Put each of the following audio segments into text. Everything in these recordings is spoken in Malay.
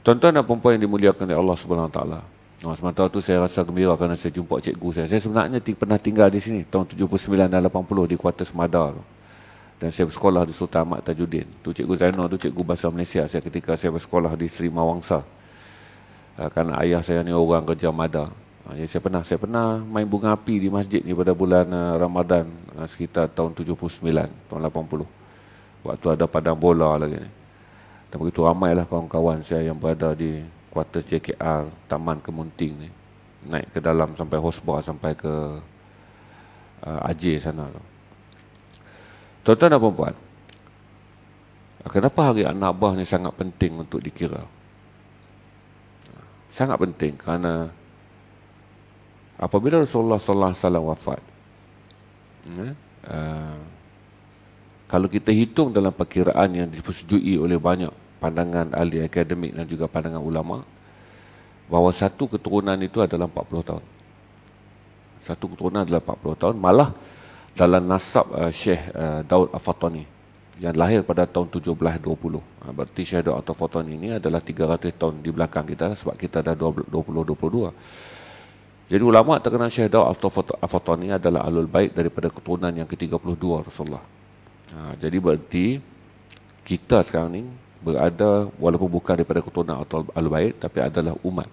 Tuan-tuan dan perempuan yang dimuliakan oleh Allah subhanahu SWT. Oh, sementara itu saya rasa gembira kerana saya jumpa cikgu saya. Saya sebenarnya ting- pernah tinggal di sini tahun 79 dan 80 di kuartal Semada. Dan saya bersekolah di Sultan Ahmad Tajuddin. Tu cikgu Zainal tu cikgu bahasa Malaysia. Saya ketika saya bersekolah di Sri Mawangsa. Uh, kerana ayah saya ni orang kerja Mada. Uh, ah, jadi saya pernah saya pernah main bunga api di masjid ni pada bulan uh, Ramadan uh, sekitar tahun 79 tahun 80. Waktu ada padang bola lagi ni. Dan begitu ramai lah kawan-kawan saya yang berada di kuartus JKR Taman Kemunting ni naik ke dalam sampai hosbar sampai ke uh, AJ sana tu. Tuan-tuan dan puan kenapa hari anak bah ni sangat penting untuk dikira? Sangat penting kerana apabila Rasulullah sallallahu wafat, ya, uh, kalau kita hitung dalam perkiraan yang dipersetujui oleh banyak pandangan ahli akademik dan juga pandangan ulama bahawa satu keturunan itu adalah 40 tahun. Satu keturunan adalah 40 tahun malah dalam nasab uh, Syekh uh, Daud Afatani yang lahir pada tahun 1720. Uh, berarti Syekh Daud Afatani ini adalah 300 tahun di belakang kita sebab kita dah 2022. Jadi ulama terkenal Syekh Daud Afatani adalah alul bait daripada keturunan yang ke-32 Rasulullah. Ha, jadi berarti kita sekarang ni berada walaupun bukan daripada keturunan atau al-bait tapi adalah umat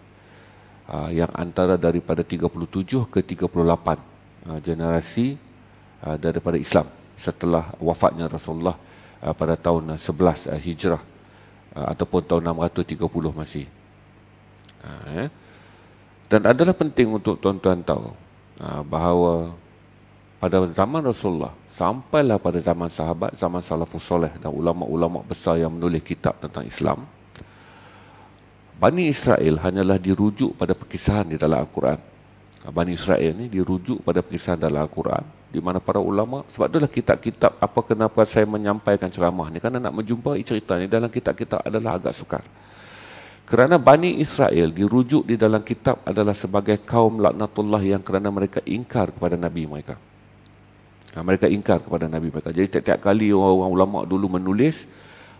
ha, yang antara daripada 37 ke 38 ha, generasi ha, daripada Islam setelah wafatnya Rasulullah ha, pada tahun 11 eh, Hijrah ha, ataupun tahun 630 Masih. Ha, eh. Dan adalah penting untuk tuan-tuan tahu ha, bahawa pada zaman Rasulullah sampailah pada zaman sahabat, zaman salafus soleh dan ulama-ulama besar yang menulis kitab tentang Islam. Bani Israel hanyalah dirujuk pada perkisahan di dalam Al-Quran. Bani Israel ini dirujuk pada perkisahan dalam Al-Quran di mana para ulama sebab itulah kitab-kitab apa kenapa saya menyampaikan ceramah ni kerana nak menjumpai cerita ni dalam kitab-kitab adalah agak sukar. Kerana Bani Israel dirujuk di dalam kitab adalah sebagai kaum laknatullah yang kerana mereka ingkar kepada Nabi mereka. Ha, mereka ingkar kepada Nabi mereka. Jadi tiap-tiap kali orang-orang ulama dulu menulis,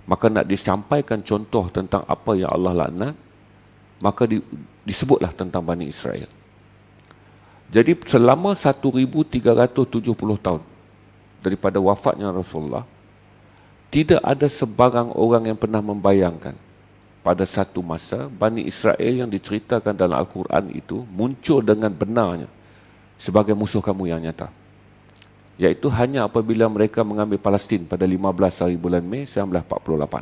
maka nak disampaikan contoh tentang apa yang Allah laknat, maka di, disebutlah tentang Bani Israel. Jadi selama 1370 tahun daripada wafatnya Rasulullah, tidak ada sebarang orang yang pernah membayangkan pada satu masa Bani Israel yang diceritakan dalam Al-Quran itu muncul dengan benarnya sebagai musuh kamu yang nyata iaitu hanya apabila mereka mengambil Palestin pada 15 hari bulan Mei 1948.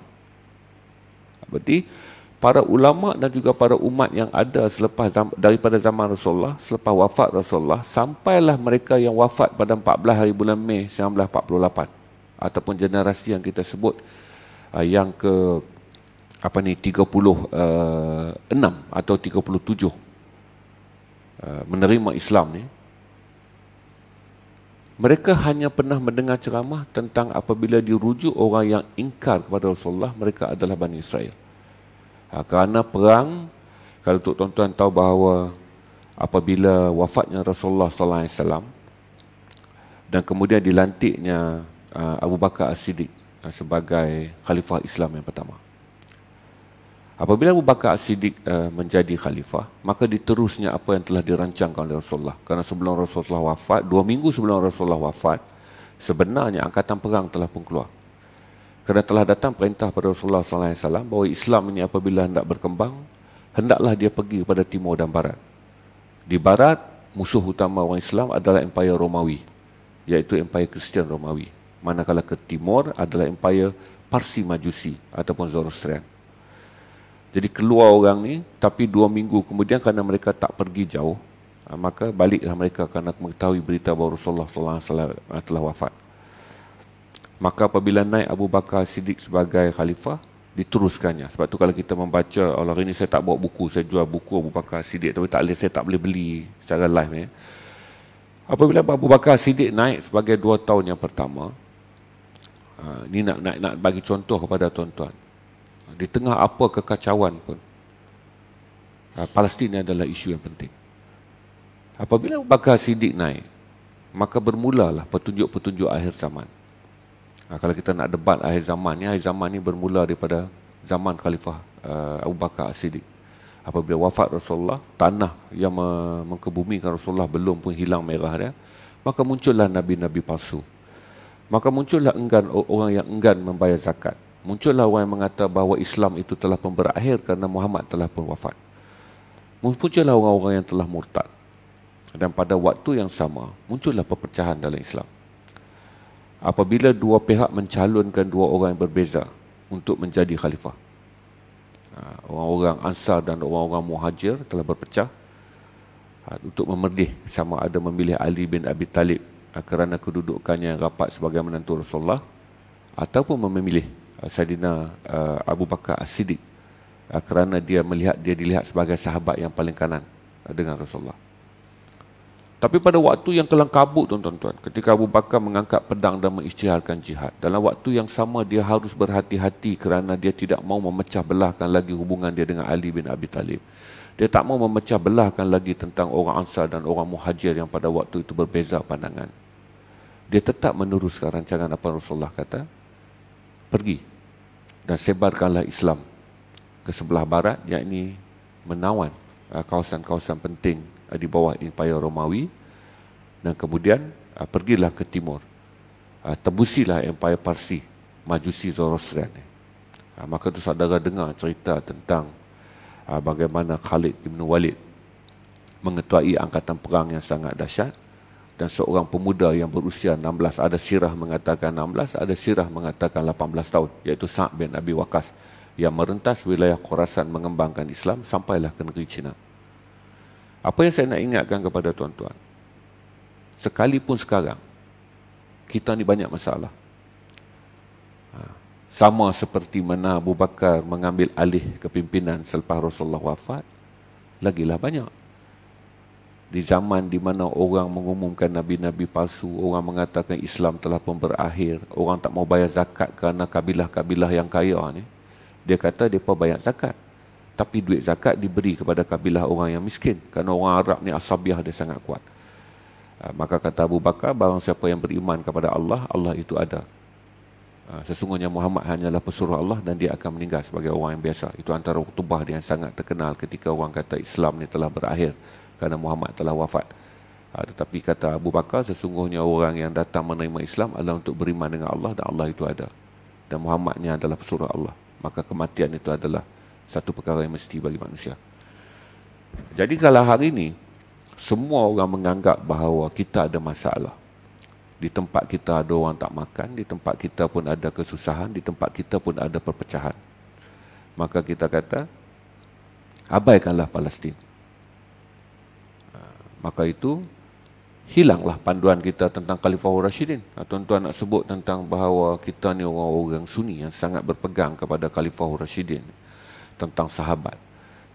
Berarti para ulama dan juga para umat yang ada selepas daripada zaman Rasulullah, selepas wafat Rasulullah, sampailah mereka yang wafat pada 14 hari bulan Mei 1948 ataupun generasi yang kita sebut uh, yang ke apa ni 36 uh, atau 37 uh, menerima Islam ni mereka hanya pernah mendengar ceramah tentang apabila dirujuk orang yang ingkar kepada Rasulullah, mereka adalah Bani Israel. Ha, kerana perang, kalau untuk tuan-tuan tahu bahawa apabila wafatnya Rasulullah Sallallahu Alaihi Wasallam dan kemudian dilantiknya ha, Abu Bakar As-Siddiq ha, sebagai khalifah Islam yang pertama. Apabila Abu Bakar Siddiq uh, eh, menjadi khalifah, maka diterusnya apa yang telah dirancangkan oleh Rasulullah. Karena sebelum Rasulullah wafat, dua minggu sebelum Rasulullah wafat, sebenarnya angkatan perang telah pun keluar. Kerana telah datang perintah pada Rasulullah SAW bahawa Islam ini apabila hendak berkembang, hendaklah dia pergi kepada timur dan barat. Di barat, musuh utama orang Islam adalah Empire Romawi, iaitu Empire Kristian Romawi. Manakala ke timur adalah Empire Parsi Majusi ataupun Zoroastrian. Jadi keluar orang ni tapi dua minggu kemudian kerana mereka tak pergi jauh ah, maka baliklah mereka kerana mengetahui berita bahawa Rasulullah sallallahu alaihi wasallam ah, telah wafat. Maka apabila naik Abu Bakar Siddiq sebagai khalifah diteruskannya. Sebab tu kalau kita membaca Allah ini saya tak bawa buku, saya jual buku Abu Bakar Siddiq tapi tak boleh saya tak boleh beli secara live ni. Apabila Abu Bakar Siddiq naik sebagai dua tahun yang pertama, ini ah, nak, nak, nak bagi contoh kepada tuan-tuan di tengah apa kekacauan pun ah, Palestin adalah isu yang penting apabila bakar sidik naik maka bermulalah petunjuk-petunjuk akhir zaman Nah, kalau kita nak debat akhir zaman ni, akhir zaman ni bermula daripada zaman Khalifah uh, Abu Bakar As-Siddiq. Apabila wafat Rasulullah, tanah yang me- mengkebumikan Rasulullah belum pun hilang merah dia, maka muncullah Nabi-Nabi palsu. Maka muncullah enggan orang yang enggan membayar zakat muncullah orang yang mengatakan bahawa Islam itu telah pun berakhir kerana Muhammad telah pun wafat. Muncullah orang-orang yang telah murtad. Dan pada waktu yang sama, muncullah perpecahan dalam Islam. Apabila dua pihak mencalonkan dua orang yang berbeza untuk menjadi khalifah. Ha, orang-orang Ansar dan orang-orang Muhajir telah berpecah ha, untuk memerdih sama ada memilih Ali bin Abi Talib ha, kerana kedudukannya yang rapat sebagai menantu Rasulullah ataupun memilih Eh, Saidina eh, Abu Bakar As-Siddiq eh, kerana dia melihat dia dilihat sebagai sahabat yang paling kanan dengan Rasulullah. Tapi pada waktu yang kabut tuan-tuan, ketika Abu Bakar mengangkat pedang dan mengisytiharkan jihad, dalam waktu yang sama dia harus berhati-hati kerana dia tidak mau memecah belahkan lagi hubungan dia dengan Ali bin Abi Talib. Dia tak mau memecah belahkan lagi tentang orang Ansar dan orang Muhajir yang pada waktu itu berbeza pandangan. Dia tetap meneruskan rancangan apa Rasulullah kata, pergi dan sebarkanlah Islam ke sebelah barat yakni menawan uh, kawasan-kawasan penting uh, di bawah Empire Romawi dan kemudian uh, pergilah ke timur tebusilah Empire Parsi Majusi Zoroastrian maka tu saudara dengar cerita tentang bagaimana Khalid Ibn Walid mengetuai angkatan perang yang sangat dahsyat dan seorang pemuda yang berusia 16 ada sirah mengatakan 16 ada sirah mengatakan 18 tahun iaitu Sa'ad bin Abi Waqas yang merentas wilayah Khurasan mengembangkan Islam sampailah ke negeri China. Apa yang saya nak ingatkan kepada tuan-tuan? Sekalipun sekarang kita ni banyak masalah. Ha, sama seperti mana Abu Bakar mengambil alih kepimpinan selepas Rasulullah wafat, lagilah banyak di zaman di mana orang mengumumkan nabi-nabi palsu, orang mengatakan Islam telah pun berakhir, orang tak mau bayar zakat kerana kabilah-kabilah yang kaya ni. Dia kata dia depa bayar zakat. Tapi duit zakat diberi kepada kabilah orang yang miskin kerana orang Arab ni asabiah dia sangat kuat. Ah, maka kata Abu Bakar, barang siapa yang beriman kepada Allah, Allah itu ada. Ah, sesungguhnya Muhammad hanyalah pesuruh Allah dan dia akan meninggal sebagai orang yang biasa. Itu antara khutbah yang sangat terkenal ketika orang kata Islam ni telah berakhir kerana Muhammad telah wafat. Ha, tetapi kata Abu Bakar, sesungguhnya orang yang datang menerima Islam adalah untuk beriman dengan Allah dan Allah itu ada. Dan Muhammadnya adalah pesuruh Allah. Maka kematian itu adalah satu perkara yang mesti bagi manusia. Jadi kalau hari ini, semua orang menganggap bahawa kita ada masalah. Di tempat kita ada orang tak makan, di tempat kita pun ada kesusahan, di tempat kita pun ada perpecahan. Maka kita kata, abaikanlah Palestin maka itu hilanglah panduan kita tentang Khalifah Rashidin. Tuan-tuan nak sebut tentang bahawa kita ni orang-orang sunni yang sangat berpegang kepada Khalifah Rashidin tentang sahabat.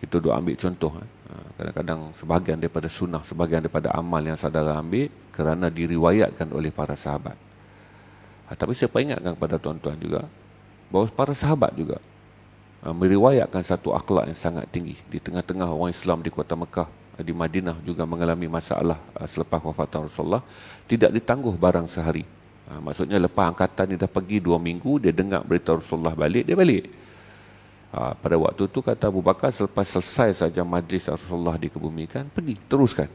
Kita duk ambil contoh. Eh. Ha, kadang-kadang sebahagian daripada sunnah, sebahagian daripada amal yang saudara ambil kerana diriwayatkan oleh para sahabat. Ha, tapi saya peringatkan kepada tuan-tuan juga bahawa para sahabat juga ha, meriwayatkan satu akhlak yang sangat tinggi di tengah-tengah orang Islam di kota Mekah di Madinah juga mengalami masalah ah, selepas wafat Rasulullah tidak ditangguh barang sehari ah, maksudnya lepas angkatan ni dah pergi dua minggu dia dengar berita Rasulullah balik dia balik ah, pada waktu itu kata Abu Bakar selepas selesai saja majlis Rasulullah dikebumikan pergi teruskan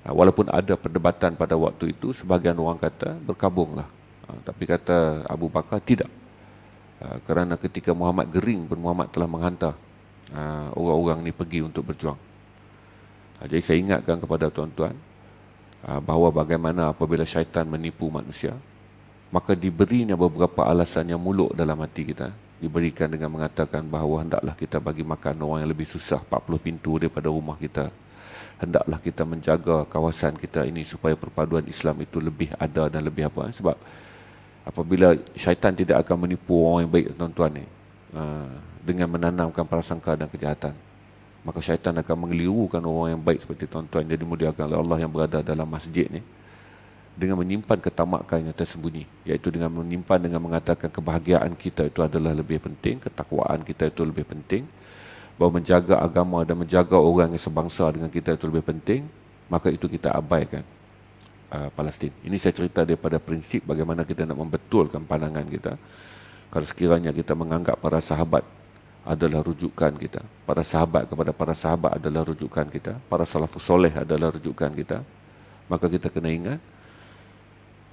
walaupun ada perdebatan pada waktu itu sebahagian orang kata berkabunglah tapi kata Abu Bakar tidak kerana ketika Muhammad gering pun Muhammad telah menghantar orang-orang ni pergi untuk berjuang Ah, jadi saya ingatkan kepada tuan-tuan ah, bahawa bagaimana apabila syaitan menipu manusia, maka diberinya beberapa alasan yang muluk dalam hati kita. Diberikan dengan mengatakan bahawa hendaklah kita bagi makan orang yang lebih susah 40 pintu daripada rumah kita. Hendaklah kita menjaga kawasan kita ini supaya perpaduan Islam itu lebih ada dan lebih apa. Sebab apabila syaitan tidak akan menipu orang yang baik tuan-tuan ini ah, dengan menanamkan prasangka dan kejahatan maka syaitan akan mengelirukan orang yang baik seperti tuan-tuan jadi oleh Allah yang berada dalam masjid ni dengan menyimpan ketamakan yang tersembunyi iaitu dengan menyimpan dengan mengatakan kebahagiaan kita itu adalah lebih penting ketakwaan kita itu lebih penting bahawa menjaga agama dan menjaga orang yang sebangsa dengan kita itu lebih penting maka itu kita abaikan uh, Palestin. Ini saya cerita daripada prinsip bagaimana kita nak membetulkan pandangan kita. Kalau sekiranya kita menganggap para sahabat adalah rujukan kita. Para sahabat kepada para sahabat adalah rujukan kita. Para salafus soleh adalah rujukan kita. Maka kita kena ingat.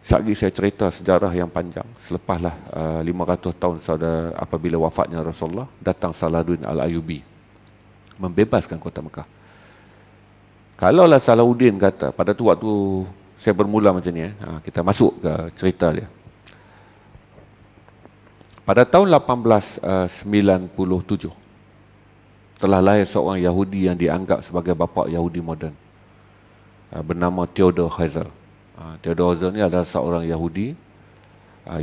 Sekali saya cerita sejarah yang panjang. Selepaslah uh, 500 tahun saudara, apabila wafatnya Rasulullah, datang Saladin Al-Ayubi. Membebaskan kota Mekah. Kalaulah Salahuddin kata, pada tu waktu saya bermula macam ni, eh, ha, kita masuk ke cerita dia. Pada tahun 1897 eh, telah lahir seorang Yahudi yang dianggap sebagai bapa Yahudi moden eh, bernama Theodor Herzl. Eh, Theodor Herzl ini adalah seorang Yahudi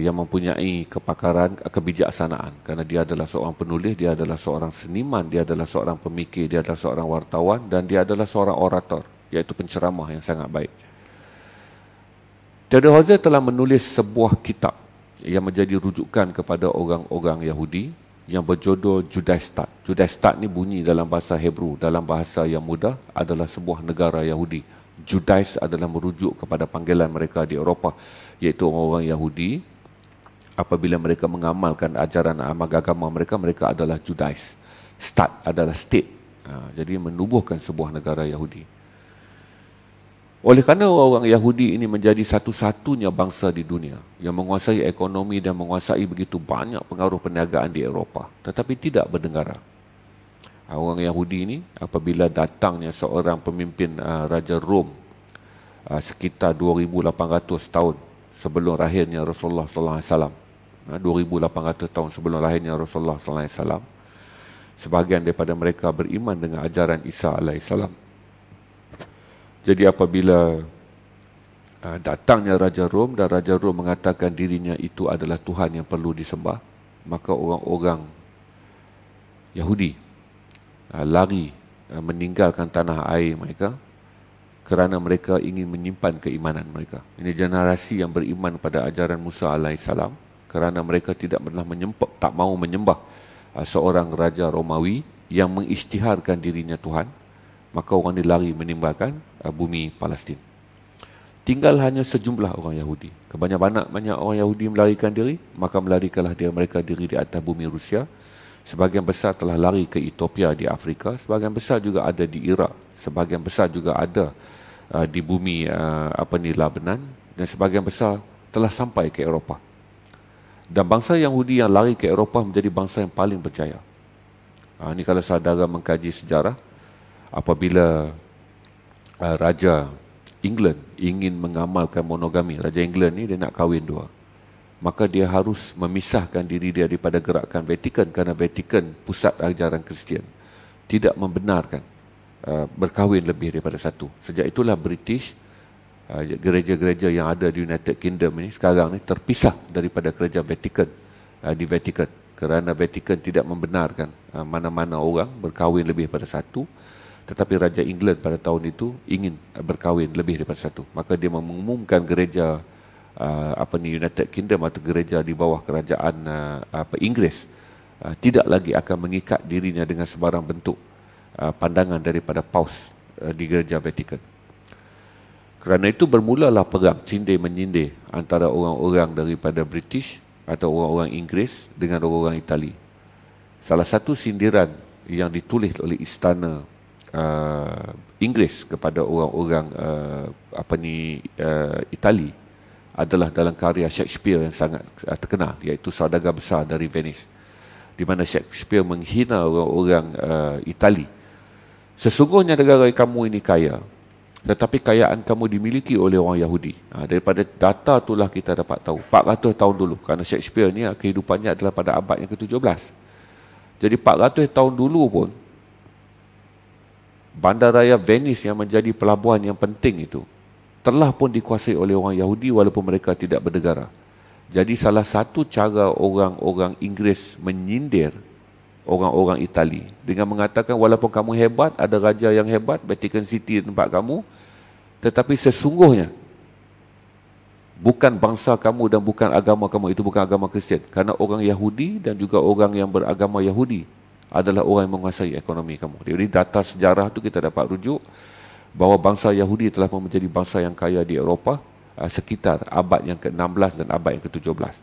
yang mempunyai kepakaran kebijaksanaan kerana dia adalah seorang penulis, dia adalah seorang seniman, dia adalah seorang pemikir, dia adalah seorang wartawan dan dia adalah seorang orator iaitu penceramah yang sangat baik. Theodor Herzl telah menulis sebuah kitab yang menjadi rujukan kepada orang-orang Yahudi yang berjodoh Judaistat. Judaistat ni bunyi dalam bahasa Hebrew, dalam bahasa yang mudah adalah sebuah negara Yahudi. Judais adalah merujuk kepada panggilan mereka di Eropah iaitu orang-orang Yahudi apabila mereka mengamalkan ajaran agama mereka mereka adalah Judais. Stat adalah state. Ha, jadi menubuhkan sebuah negara Yahudi. Oleh kerana orang Yahudi ini menjadi satu-satunya bangsa di dunia yang menguasai ekonomi dan menguasai begitu banyak pengaruh perniagaan di Eropah tetapi tidak berdengara. Ah, orang Yahudi ini apabila datangnya seorang pemimpin uh, Raja Rom uh, sekitar 2800 tahun sebelum lahirnya Rasulullah sallallahu alaihi wasallam. 2800 tahun sebelum lahirnya Rasulullah sallallahu alaihi wasallam sebahagian daripada mereka beriman dengan ajaran Isa Alaihi Salam jadi apabila uh, datangnya Raja Rom dan Raja Rom mengatakan dirinya itu adalah Tuhan yang perlu disembah, maka orang-orang Yahudi uh, lari uh, meninggalkan tanah air mereka kerana mereka ingin menyimpan keimanan mereka. Ini generasi yang beriman pada ajaran Musa alaihissalam kerana mereka tidak pernah menyembah, tak mau menyembah uh, seorang Raja Romawi yang mengisytiharkan dirinya Tuhan maka orang ini lari menimbalkan uh, bumi Palestin. Tinggal hanya sejumlah orang Yahudi. Kebanyak-banyak banyak orang Yahudi melarikan diri, maka melarikanlah dia mereka diri di atas bumi Rusia. Sebagian besar telah lari ke Ethiopia di Afrika, Sebagian besar juga ada di Iraq, Sebagian besar juga ada uh, di bumi uh, apa ni Lebanon dan sebagian besar telah sampai ke Eropah. Dan bangsa Yahudi yang lari ke Eropah menjadi bangsa yang paling berjaya. ini uh, kalau saudara mengkaji sejarah, apabila uh, raja England ingin mengamalkan monogami raja England ni dia nak kahwin dua maka dia harus memisahkan diri dia daripada gerakan Vatican kerana Vatican pusat ajaran Kristian tidak membenarkan uh, berkahwin lebih daripada satu sejak itulah British uh, gereja-gereja yang ada di United Kingdom ini sekarang ni terpisah daripada gereja Vatican uh, di Vatican kerana Vatican tidak membenarkan uh, mana-mana orang berkahwin lebih daripada satu tetapi Raja England pada tahun itu ingin berkahwin lebih daripada satu. Maka dia mengumumkan gereja uh, apa ni United Kingdom atau gereja di bawah kerajaan uh, apa Inggeris uh, tidak lagi akan mengikat dirinya dengan sebarang bentuk uh, pandangan daripada paus uh, di gereja Vatican. Kerana itu bermulalah perang cindir-menyindir antara orang-orang daripada British atau orang-orang Inggeris dengan orang-orang Itali. Salah satu sindiran yang ditulis oleh istana uh, Inggeris kepada orang-orang uh, apa ni uh, Itali adalah dalam karya Shakespeare yang sangat uh, terkenal iaitu Saudagar Besar dari Venice di mana Shakespeare menghina orang-orang uh, Itali sesungguhnya negara kamu ini kaya tetapi kayaan kamu dimiliki oleh orang Yahudi. Ha, daripada data itulah kita dapat tahu. 400 tahun dulu. Kerana Shakespeare ni kehidupannya adalah pada abad yang ke-17. Jadi 400 tahun dulu pun bandaraya Venice yang menjadi pelabuhan yang penting itu telah pun dikuasai oleh orang Yahudi walaupun mereka tidak bernegara. Jadi salah satu cara orang-orang Inggeris menyindir orang-orang Itali dengan mengatakan walaupun kamu hebat, ada raja yang hebat, Vatican City tempat kamu, tetapi sesungguhnya bukan bangsa kamu dan bukan agama kamu, itu bukan agama Kristian. Karena orang Yahudi dan juga orang yang beragama Yahudi adalah orang yang menguasai ekonomi kamu. Jadi data sejarah tu kita dapat rujuk bahawa bangsa Yahudi telah pun menjadi bangsa yang kaya di Eropah eh, sekitar abad yang ke-16 dan abad yang ke-17.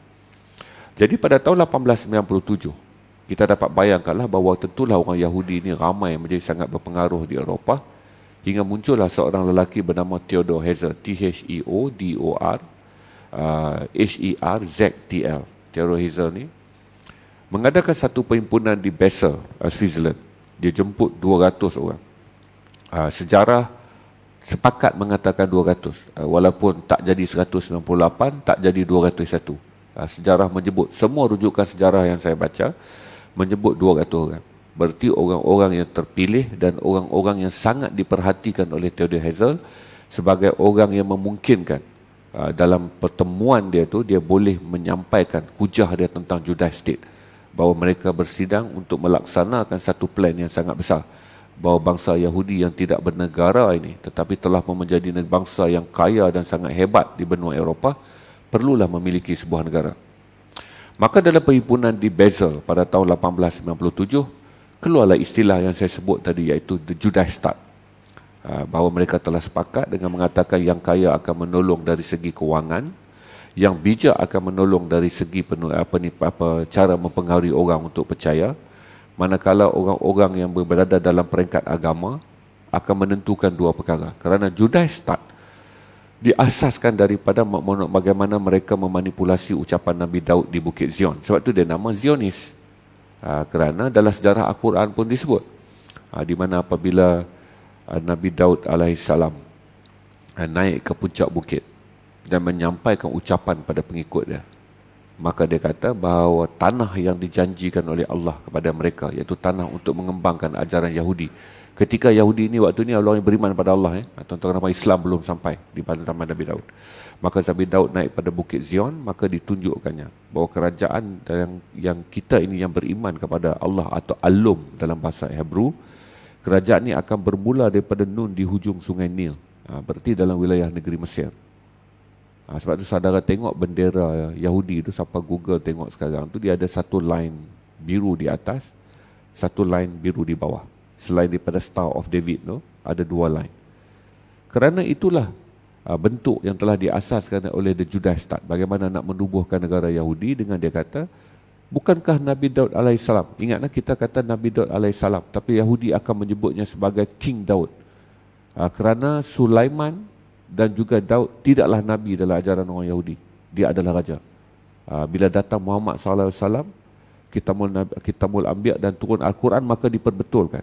Jadi pada tahun 1897 kita dapat bayangkanlah bahawa tentulah orang Yahudi ini ramai menjadi sangat berpengaruh di Eropah hingga muncullah seorang lelaki bernama Theodor Herzl T H E O D O R eh, H E R Z T L Theodor Herzl ni mengadakan satu perhimpunan di Basel, eh, Switzerland. Dia jemput 200 orang. Uh, sejarah sepakat mengatakan 200. Uh, ah, walaupun tak jadi 198, tak jadi 201. Uh, ah, sejarah menyebut, semua rujukan sejarah yang saya baca, menyebut 200 orang. Berarti orang-orang yang terpilih dan orang-orang yang sangat diperhatikan oleh Theodor Hazel sebagai orang yang memungkinkan dalam pertemuan dia tu dia boleh menyampaikan hujah dia tentang Judah State bahawa mereka bersidang untuk melaksanakan satu plan yang sangat besar bahawa bangsa Yahudi yang tidak bernegara ini tetapi telah pun menjadi bangsa yang kaya dan sangat hebat di benua Eropah perlulah memiliki sebuah negara. Maka dalam perhimpunan di Basel pada tahun 1897 keluarlah istilah yang saya sebut tadi iaitu the Judaistat. Ah, bahawa mereka telah sepakat dengan mengatakan yang kaya akan menolong dari segi kewangan yang bijak akan menolong dari segi penuh, apa ni apa cara mempengaruhi orang untuk percaya manakala orang-orang yang berada dalam peringkat agama akan menentukan dua perkara kerana Judas start diasaskan daripada bagaimana mereka memanipulasi ucapan Nabi Daud di Bukit Zion sebab tu dia nama Zionis ha, kerana dalam sejarah Al-Quran pun disebut ha, di mana apabila ha, Nabi Daud alaihissalam naik ke puncak bukit dan menyampaikan ucapan pada pengikut dia. Maka dia kata bahawa tanah yang dijanjikan oleh Allah kepada mereka, iaitu tanah untuk mengembangkan ajaran Yahudi. Ketika Yahudi ini waktu ini allah beriman kepada Allah, eh? tuan-tuan kenapa Islam belum sampai di pantai Nabi Daud. Maka Nabi Daud naik pada Bukit Zion, maka ditunjukkannya bahawa kerajaan yang, yang kita ini yang beriman kepada Allah atau Alum dalam bahasa Hebrew, kerajaan ini akan bermula daripada Nun di hujung sungai Nil. Ha, berarti dalam wilayah negeri Mesir. Ha, sebab tu saudara tengok bendera Yahudi tu sampai Google tengok sekarang tu dia ada satu line biru di atas, satu line biru di bawah. Selain daripada Star of David tu, ada dua line. Kerana itulah ha, bentuk yang telah diasaskan oleh The Judah Start. Bagaimana nak menubuhkan negara Yahudi dengan dia kata, Bukankah Nabi Daud AS, ingatlah kita kata Nabi Daud AS, tapi Yahudi akan menyebutnya sebagai King Daud. Ha, kerana Sulaiman dan juga Daud tidaklah nabi dalam ajaran orang Yahudi. Dia adalah raja. Ah, bila datang Muhammad sallallahu alaihi wasallam kita kitabul ambil dan turun al-Quran maka diperbetulkan.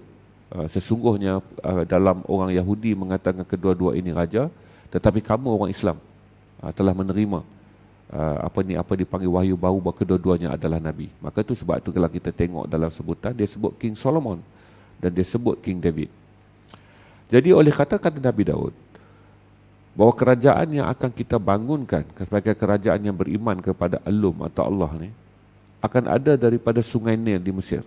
Ah, sesungguhnya ah, dalam orang Yahudi mengatakan kedua-dua ini raja tetapi kamu orang Islam telah menerima apa ni apa dipanggil wahyu baru bahawa kedua-duanya adalah nabi. Maka itu sebab itu kalau kita tengok dalam sebutan dia sebut King Solomon dan dia sebut King David. Jadi oleh kata-kata Nabi Daud, bahawa kerajaan yang akan kita bangunkan sebagai kerajaan yang beriman kepada Allah atau Allah ni akan ada daripada sungai Nil di Mesir.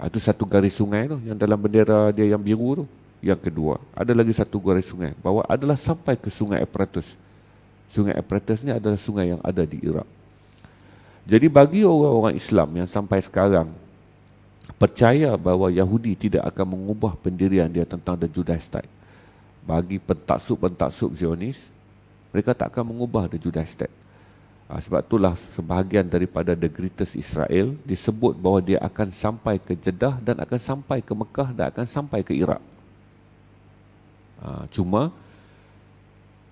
Ha, itu satu garis sungai tu yang dalam bendera dia yang biru tu. Yang kedua, ada lagi satu garis sungai bahawa adalah sampai ke sungai Eufrates. Sungai Eufrates ni adalah sungai yang ada di Iraq. Jadi bagi orang-orang Islam yang sampai sekarang percaya bahawa Yahudi tidak akan mengubah pendirian dia tentang the Judaistite bagi pentaksub-pentaksub Zionis, mereka tak akan mengubah The Judah State. Ha, ah, sebab itulah sebahagian daripada The Greatest Israel disebut bahawa dia akan sampai ke Jeddah dan akan sampai ke Mekah dan akan sampai ke Iraq. Ha, cuma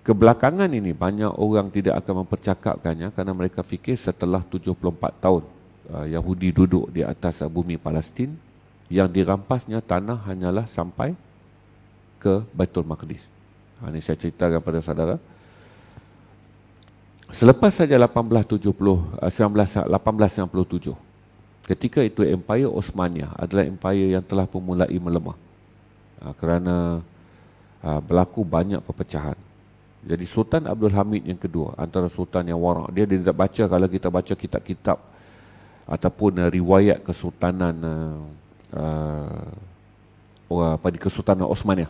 kebelakangan ini banyak orang tidak akan mempercakapkannya kerana mereka fikir setelah 74 tahun uh, Yahudi duduk di atas bumi Palestin yang dirampasnya tanah hanyalah sampai ke Baitul Maqdis. Ha, ini saya ceritakan kepada saudara. Selepas saja 1870, 1897, eh, ketika itu Empire Osmania adalah empire yang telah memulai melemah ha, kerana ha, berlaku banyak perpecahan. Jadi Sultan Abdul Hamid yang kedua, antara Sultan yang warak, dia, dia tidak baca kalau kita baca kitab-kitab ataupun uh, riwayat kesultanan uh, uh, apa di kesultanan Osmania.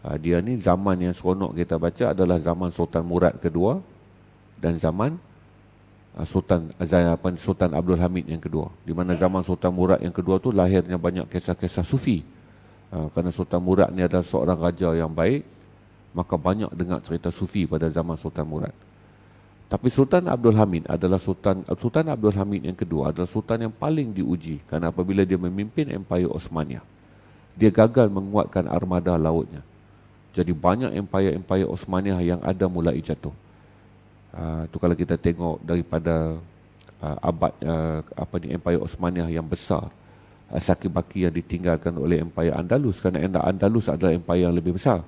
Ha, dia ni zaman yang seronok kita baca adalah zaman Sultan Murad kedua dan zaman ah, Sultan ah, apa Sultan Abdul Hamid yang kedua. Di mana zaman Sultan Murad yang kedua tu lahirnya banyak kisah-kisah sufi. Ha, kerana Sultan Murad ni adalah seorang raja yang baik, maka banyak dengar cerita sufi pada zaman Sultan Murad. Tapi Sultan Abdul Hamid adalah Sultan Sultan Abdul Hamid yang kedua adalah sultan yang paling diuji kerana apabila dia memimpin Empire Osmania, dia gagal menguatkan armada lautnya jadi banyak empayar-empayar Osmaniyah yang ada mulai jatuh. Itu ah, uh, kalau kita tengok daripada uh, abad uh, apa ni empayar Osmaniyah yang besar uh, sakit yang ditinggalkan oleh empayar Andalus kerana empayar Andalus adalah empayar yang lebih besar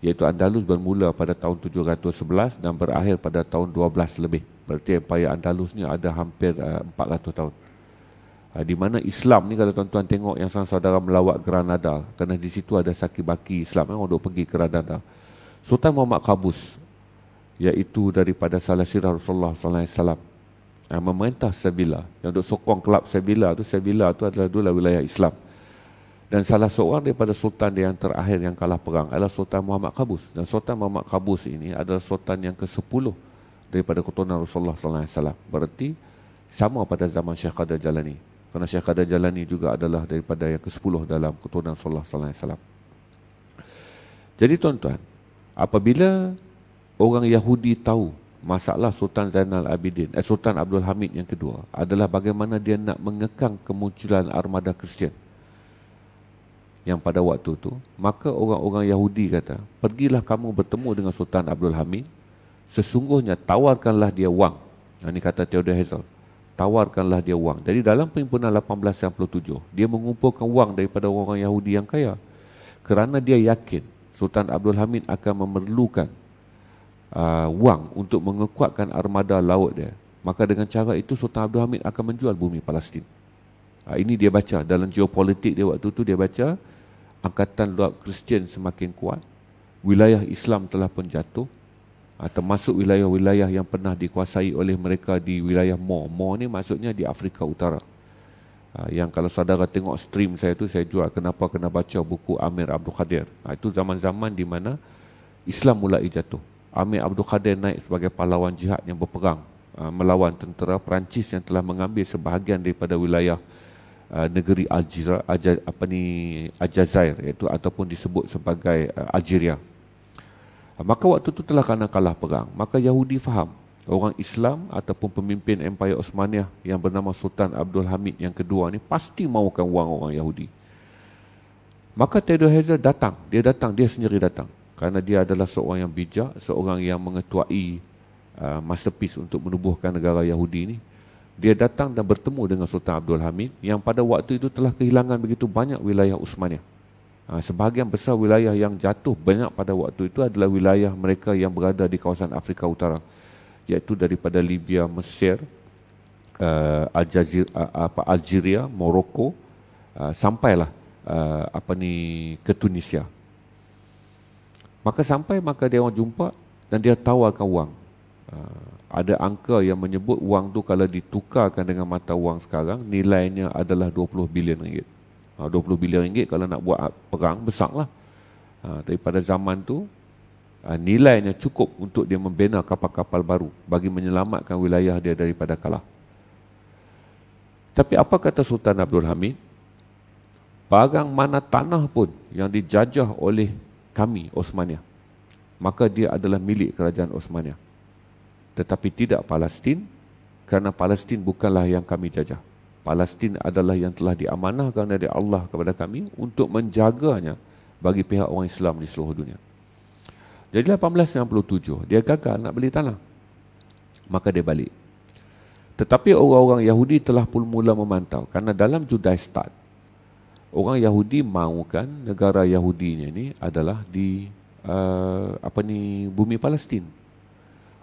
iaitu Andalus bermula pada tahun 711 dan berakhir pada tahun 12 lebih berarti empayar Andalus ni ada hampir uh, 400 tahun Ha, di mana Islam ni kalau tuan-tuan tengok yang sang saudara melawat Granada. Kerana di situ ada saki-baki Islam yang eh, orang pergi ke Granada. Sultan Muhammad Qabus iaitu daripada Salasirah Rasulullah Sallallahu Alaihi Wasallam yang memerintah Sabila yang duk sokong kelab Sabila tu Sabila tu adalah dulu wilayah Islam dan salah seorang daripada sultan dia yang terakhir yang kalah perang adalah Sultan Muhammad Qabus dan Sultan Muhammad Qabus ini adalah sultan yang ke-10 daripada keturunan Rasulullah sallallahu alaihi wasallam Bererti sama pada zaman Syekh Qadir Jalani kerana Syekh Qadar Jalani juga adalah daripada yang ke-10 dalam keturunan Rasulullah sallallahu alaihi wasallam. Jadi tuan-tuan, apabila orang Yahudi tahu masalah Sultan Zainal Abidin, eh, Sultan Abdul Hamid yang kedua adalah bagaimana dia nak mengekang kemunculan armada Kristian yang pada waktu itu, maka orang-orang Yahudi kata, pergilah kamu bertemu dengan Sultan Abdul Hamid, sesungguhnya tawarkanlah dia wang. Ini kata Theodore Hazel tawarkanlah dia wang. Jadi dalam perhimpunan 1897, dia mengumpulkan wang daripada orang-orang Yahudi yang kaya. Kerana dia yakin Sultan Abdul Hamid akan memerlukan uh, wang untuk mengekuatkan armada laut dia. Maka dengan cara itu Sultan Abdul Hamid akan menjual bumi Palestin. Uh, ini dia baca dalam geopolitik dia waktu itu dia baca angkatan luar Kristian semakin kuat, wilayah Islam telah pun jatuh, atau ah, masuk wilayah-wilayah yang pernah dikuasai oleh mereka di wilayah Mo. Mo ni maksudnya di Afrika Utara. Uh, yang kalau saudara tengok stream saya tu saya jual kenapa kena baca buku Amir Abdul Kadir. Uh, ah, itu zaman-zaman di mana Islam mula jatuh. Amir Abdul Kadir naik sebagai pahlawan jihad yang berperang uh, melawan tentera Perancis yang telah mengambil sebahagian daripada wilayah Uh, negeri Aljira, Aja, apa ni Aljazair iaitu ataupun disebut sebagai uh, Algeria. Ah, maka waktu itu telah kena kalah perang. Maka Yahudi faham orang Islam ataupun pemimpin Empire Osmaniyah yang bernama Sultan Abdul Hamid yang kedua ni pasti mahukan wang orang Yahudi. Maka Theodore Herzl datang. Dia datang. Dia sendiri datang. Kerana dia adalah seorang yang bijak, seorang yang mengetuai uh, masterpiece untuk menubuhkan negara Yahudi ini. Dia datang dan bertemu dengan Sultan Abdul Hamid yang pada waktu itu telah kehilangan begitu banyak wilayah Usmaniyah. Ah, sebahagian besar wilayah yang jatuh banyak pada waktu itu adalah wilayah mereka yang berada di kawasan Afrika Utara iaitu daripada Libya, Mesir, uh, ah, Aljazir, ah, Algeria, Morocco sampailah apa ni ke Tunisia. Maka sampai maka dia orang jumpa dan dia tawarkan wang. ada angka yang menyebut wang tu kalau ditukarkan dengan mata wang sekarang nilainya adalah 20 bilion ringgit. 20 ah, bilion ringgit kalau nak buat ah, perang besar lah. Ha, ah, tapi pada zaman tu nilainya cukup untuk dia membina kapal-kapal baru bagi menyelamatkan wilayah dia daripada kalah. Tapi apa kata Sultan Abdul Hamid? Bagang mana tanah pun yang dijajah oleh kami Osmania. Maka dia adalah milik kerajaan Osmania. Tetapi tidak Palestin kerana Palestin bukanlah yang kami jajah. Palestin adalah yang telah diamanahkan dari Allah kepada kami untuk menjaganya bagi pihak orang Islam di seluruh dunia. Jadi 1897 dia gagal nak beli tanah. Maka dia balik. Tetapi orang-orang Yahudi telah pun mula memantau kerana dalam Judaistan orang Yahudi mahukan negara Yahudinya ini adalah di uh, apa ni bumi Palestin.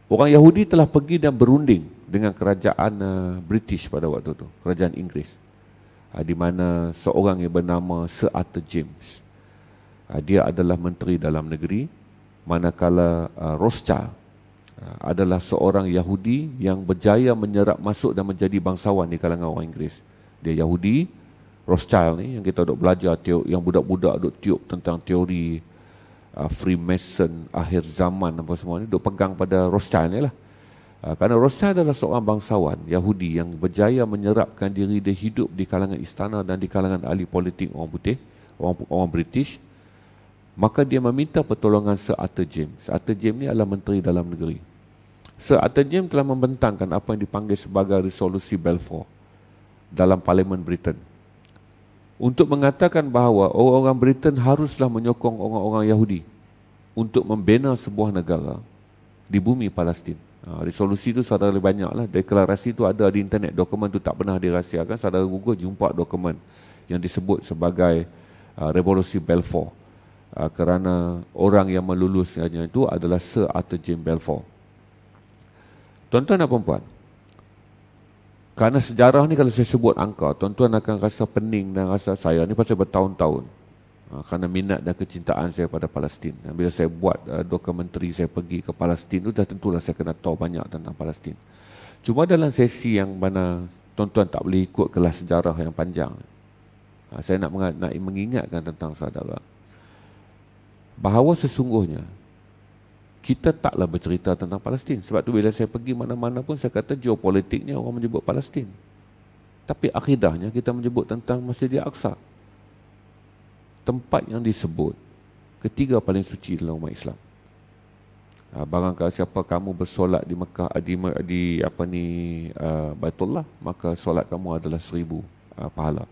Orang Yahudi telah pergi dan berunding dengan kerajaan uh, British pada waktu itu, kerajaan Inggeris. Uh, di mana seorang yang bernama Sir Arthur James. Uh, dia adalah menteri dalam negeri manakala uh, Rothschild adalah seorang Yahudi yang berjaya menyerap masuk dan menjadi bangsawan di kalangan orang Inggeris. Dia Yahudi, Rothschild ni yang kita dok belajar teori, yang budak-budak dok tiup tentang teori uh, Freemason akhir zaman apa semua ni duk pegang pada Rothschild ni lah. Uh, kerana Rothschild adalah seorang bangsawan Yahudi yang berjaya menyerapkan diri dia hidup di kalangan istana dan di kalangan ahli politik orang putih, orang, orang British. Maka dia meminta pertolongan Sir Arthur James. Sir Arthur James ni adalah menteri dalam negeri. Sir Arthur James telah membentangkan apa yang dipanggil sebagai resolusi Balfour dalam Parlimen Britain untuk mengatakan bahawa orang-orang Britain haruslah menyokong orang-orang Yahudi untuk membina sebuah negara di bumi Palestin. Ha, resolusi itu saudara lebih banyak lah. Deklarasi itu ada di internet. Dokumen itu tak pernah dirahsiakan. Saudara Google jumpa dokumen yang disebut sebagai ha, Revolusi Balfour. Ha, kerana orang yang meluluskannya itu adalah Sir Arthur James Balfour. Tuan-tuan dan puan Karena sejarah ni kalau saya sebut angka, tuan-tuan akan rasa pening dan rasa saya ni pasal bertahun-tahun. Ha, kerana minat dan kecintaan saya pada Palestin. Dan Bila saya buat uh, dokumentari saya pergi ke Palestin tu dah tentulah saya kena tahu banyak tentang Palestin. Cuma dalam sesi yang mana tuan-tuan tak boleh ikut kelas sejarah yang panjang. Ha, saya nak, nak mengingatkan tentang saudara. Bahawa sesungguhnya kita taklah bercerita tentang Palestin. Sebab tu bila saya pergi mana-mana pun saya kata geopolitiknya orang menyebut Palestin. Tapi akidahnya kita menyebut tentang Masjid Al-Aqsa. Tempat yang disebut ketiga paling suci dalam umat Islam. Ha, barangkali siapa kamu bersolat di Mekah di, di apa ni uh, Baitullah maka solat kamu adalah seribu uh, pahala.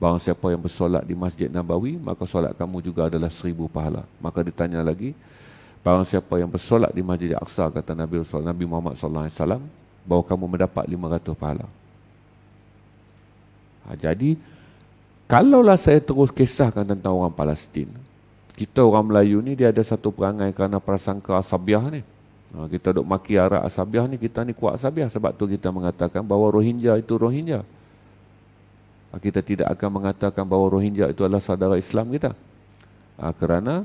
Barang siapa yang bersolat di Masjid Nabawi maka solat kamu juga adalah seribu pahala. Maka ditanya lagi Barang siapa yang bersolat di Masjid Al-Aqsa kata Nabi Rasul Nabi Muhammad sallallahu alaihi wasallam bahawa kamu mendapat 500 pahala. Ha, jadi kalaulah saya terus kisahkan tentang orang Palestin. Kita orang Melayu ni dia ada satu perangai kerana prasangka Asabiah ni. Ha, kita dok maki Arab Asabiah ni kita ni kuat Asabiah sebab tu kita mengatakan bahawa Rohingya itu Rohingya. Ha, kita tidak akan mengatakan bahawa Rohingya itu adalah saudara Islam kita. Ha, kerana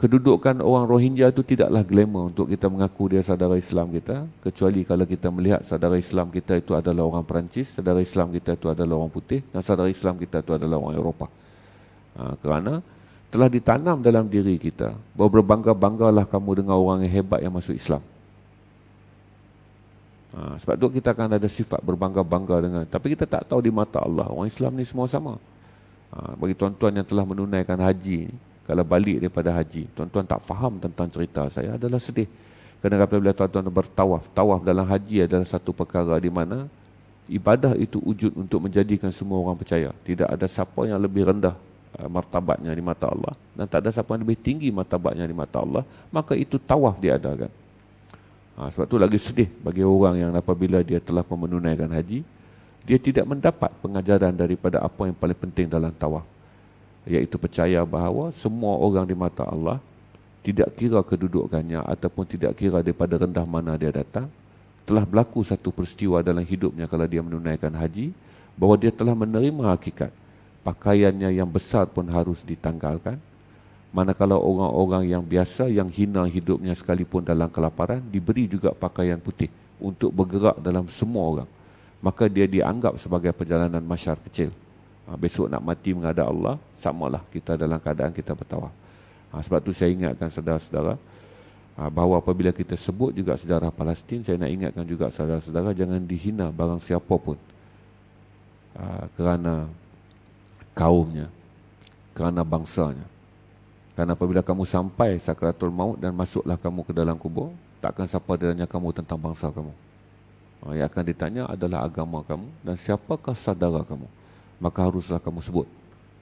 kedudukan orang Rohingya itu tidaklah glamour untuk kita mengaku dia saudara Islam kita kecuali kalau kita melihat saudara Islam kita itu adalah orang Perancis saudara Islam kita itu adalah orang putih dan saudara Islam kita itu adalah orang Eropah ha, kerana telah ditanam dalam diri kita bahawa berbangga-banggalah kamu dengan orang yang hebat yang masuk Islam ha, sebab itu kita akan ada sifat berbangga-bangga dengan tapi kita tak tahu di mata Allah orang Islam ni semua sama ha, bagi tuan-tuan yang telah menunaikan haji ni kalau balik daripada haji tuan-tuan tak faham tentang cerita saya adalah sedih kerana apabila tuan-tuan bertawaf tawaf dalam haji adalah satu perkara di mana ibadah itu wujud untuk menjadikan semua orang percaya tidak ada siapa yang lebih rendah uh, martabatnya di mata Allah dan tak ada siapa yang lebih tinggi martabatnya di mata Allah maka itu tawaf diadakan. ada kan? ha, sebab itu lagi sedih bagi orang yang apabila dia telah menunaikan haji dia tidak mendapat pengajaran daripada apa yang paling penting dalam tawaf iaitu percaya bahawa semua orang di mata Allah tidak kira kedudukannya ataupun tidak kira daripada rendah mana dia datang telah berlaku satu peristiwa dalam hidupnya kalau dia menunaikan haji bahawa dia telah menerima hakikat pakaiannya yang besar pun harus ditanggalkan manakala orang-orang yang biasa yang hina hidupnya sekalipun dalam kelaparan diberi juga pakaian putih untuk bergerak dalam semua orang maka dia dianggap sebagai perjalanan masyarakat kecil ha, besok nak mati menghadap Allah sama lah kita dalam keadaan kita bertawaf ha, sebab tu saya ingatkan saudara-saudara ha, bahawa apabila kita sebut juga sejarah Palestin saya nak ingatkan juga saudara-saudara jangan dihina barang siapa pun ha, kerana kaumnya kerana bangsanya kerana apabila kamu sampai sakratul maut dan masuklah kamu ke dalam kubur takkan siapa tanya kamu tentang bangsa kamu yang akan ditanya adalah agama kamu dan siapakah saudara kamu maka haruslah kamu sebut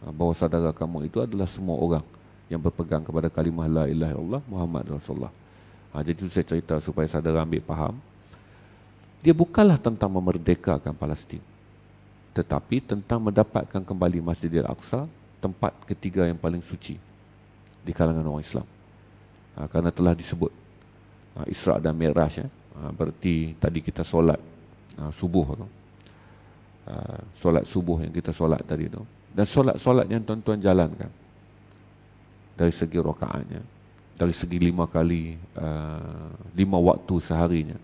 ah, bahawa saudara kamu itu adalah semua orang yang berpegang kepada kalimah la ilaha illallah Muhammad Rasulullah. Ha, jadi saya cerita supaya saudara ambil faham. Dia bukanlah tentang memerdekakan Palestin, tetapi tentang mendapatkan kembali Masjidil Aqsa, tempat ketiga yang paling suci di kalangan orang Islam. Ha, ah, karena telah disebut ha, Isra dan Miraj. Ya. Ha, berarti tadi kita solat ha, subuh. Tu. Ha, Ah, solat subuh yang kita solat tadi tu dan solat-solat yang tuan-tuan jalankan dari segi rakaatnya dari segi lima kali ah, lima waktu seharinya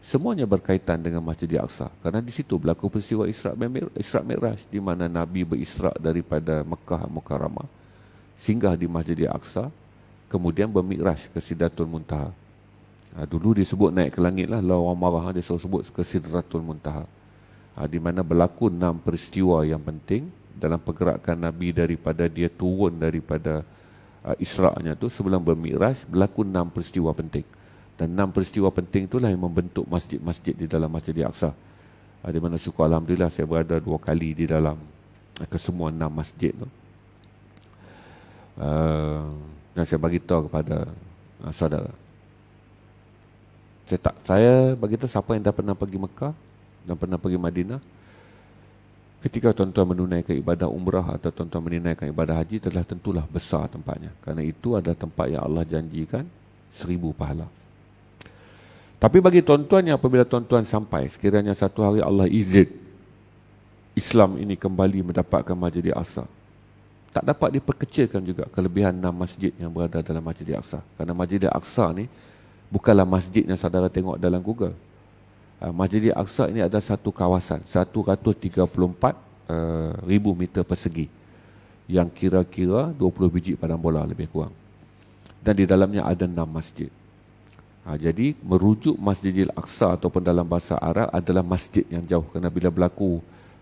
semuanya berkaitan dengan Masjid Al-Aqsa kerana di situ berlaku peristiwa Isra Isra Mi'raj di mana Nabi berisra daripada Mekah Mukarramah singgah di Masjid Al-Aqsa kemudian bermi'raj ke Sidratul Muntaha ah, dulu disebut naik ke langit lah lawan marah dia selalu sebut ke Sidratul Muntaha uh, di mana berlaku enam peristiwa yang penting dalam pergerakan Nabi daripada dia turun daripada uh, ah, Isra'nya tu sebelum bermiraj berlaku enam peristiwa penting dan enam peristiwa penting itulah yang membentuk masjid-masjid di dalam Masjid Al-Aqsa ah, di mana syukur Alhamdulillah saya berada dua kali di dalam kesemua enam masjid tu uh, dan saya beritahu kepada saudara saya tak saya bagi tahu siapa yang dah pernah pergi Mekah dan pernah pergi Madinah ketika tuan-tuan menunaikan ibadah umrah atau tuan-tuan menunaikan ibadah haji telah tentulah besar tempatnya kerana itu adalah tempat yang Allah janjikan seribu pahala tapi bagi tuan-tuan yang apabila tuan-tuan sampai sekiranya satu hari Allah izin Islam ini kembali mendapatkan majlis asa tak dapat diperkecilkan juga kelebihan enam masjid yang berada dalam Masjid Al-Aqsa. Kerana Masjid Al-Aqsa ni bukanlah masjid yang saudara tengok dalam Google. Ah, masjid Al-Aqsa ini adalah satu kawasan 134 uh, ah, ribu meter persegi yang kira-kira 20 biji padang bola lebih kurang dan di dalamnya ada 6 masjid ha, jadi merujuk Masjid Al-Aqsa ataupun dalam bahasa Arab adalah masjid yang jauh kerana bila berlaku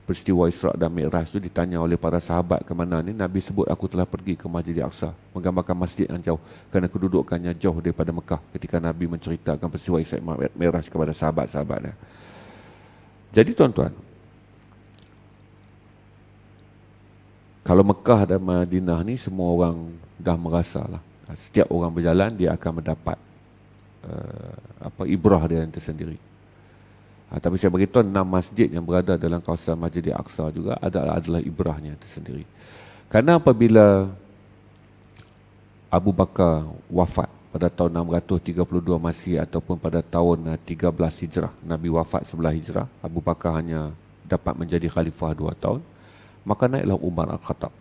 peristiwa Isra dan Mi'raj itu ditanya oleh para sahabat ke mana ini Nabi sebut aku telah pergi ke Masjid Al-Aqsa menggambarkan masjid yang jauh kerana kedudukannya jauh daripada Mekah ketika Nabi menceritakan peristiwa Isra dan Mi'raj kepada sahabat-sahabatnya jadi tuan-tuan kalau Mekah dan Madinah ni semua orang dah merasa lah setiap orang berjalan dia akan mendapat uh, apa ibrah dia yang tersendiri Ha, tapi saya beritahu enam masjid yang berada dalam kawasan Masjid Al-Aqsa juga adalah, adalah ibrahnya itu sendiri. Karena apabila Abu Bakar wafat pada tahun 632 Masih ataupun pada tahun 13 eh, Hijrah, Nabi wafat sebelah Hijrah, Abu Bakar hanya dapat menjadi khalifah dua tahun, maka naiklah Umar Al-Khattab.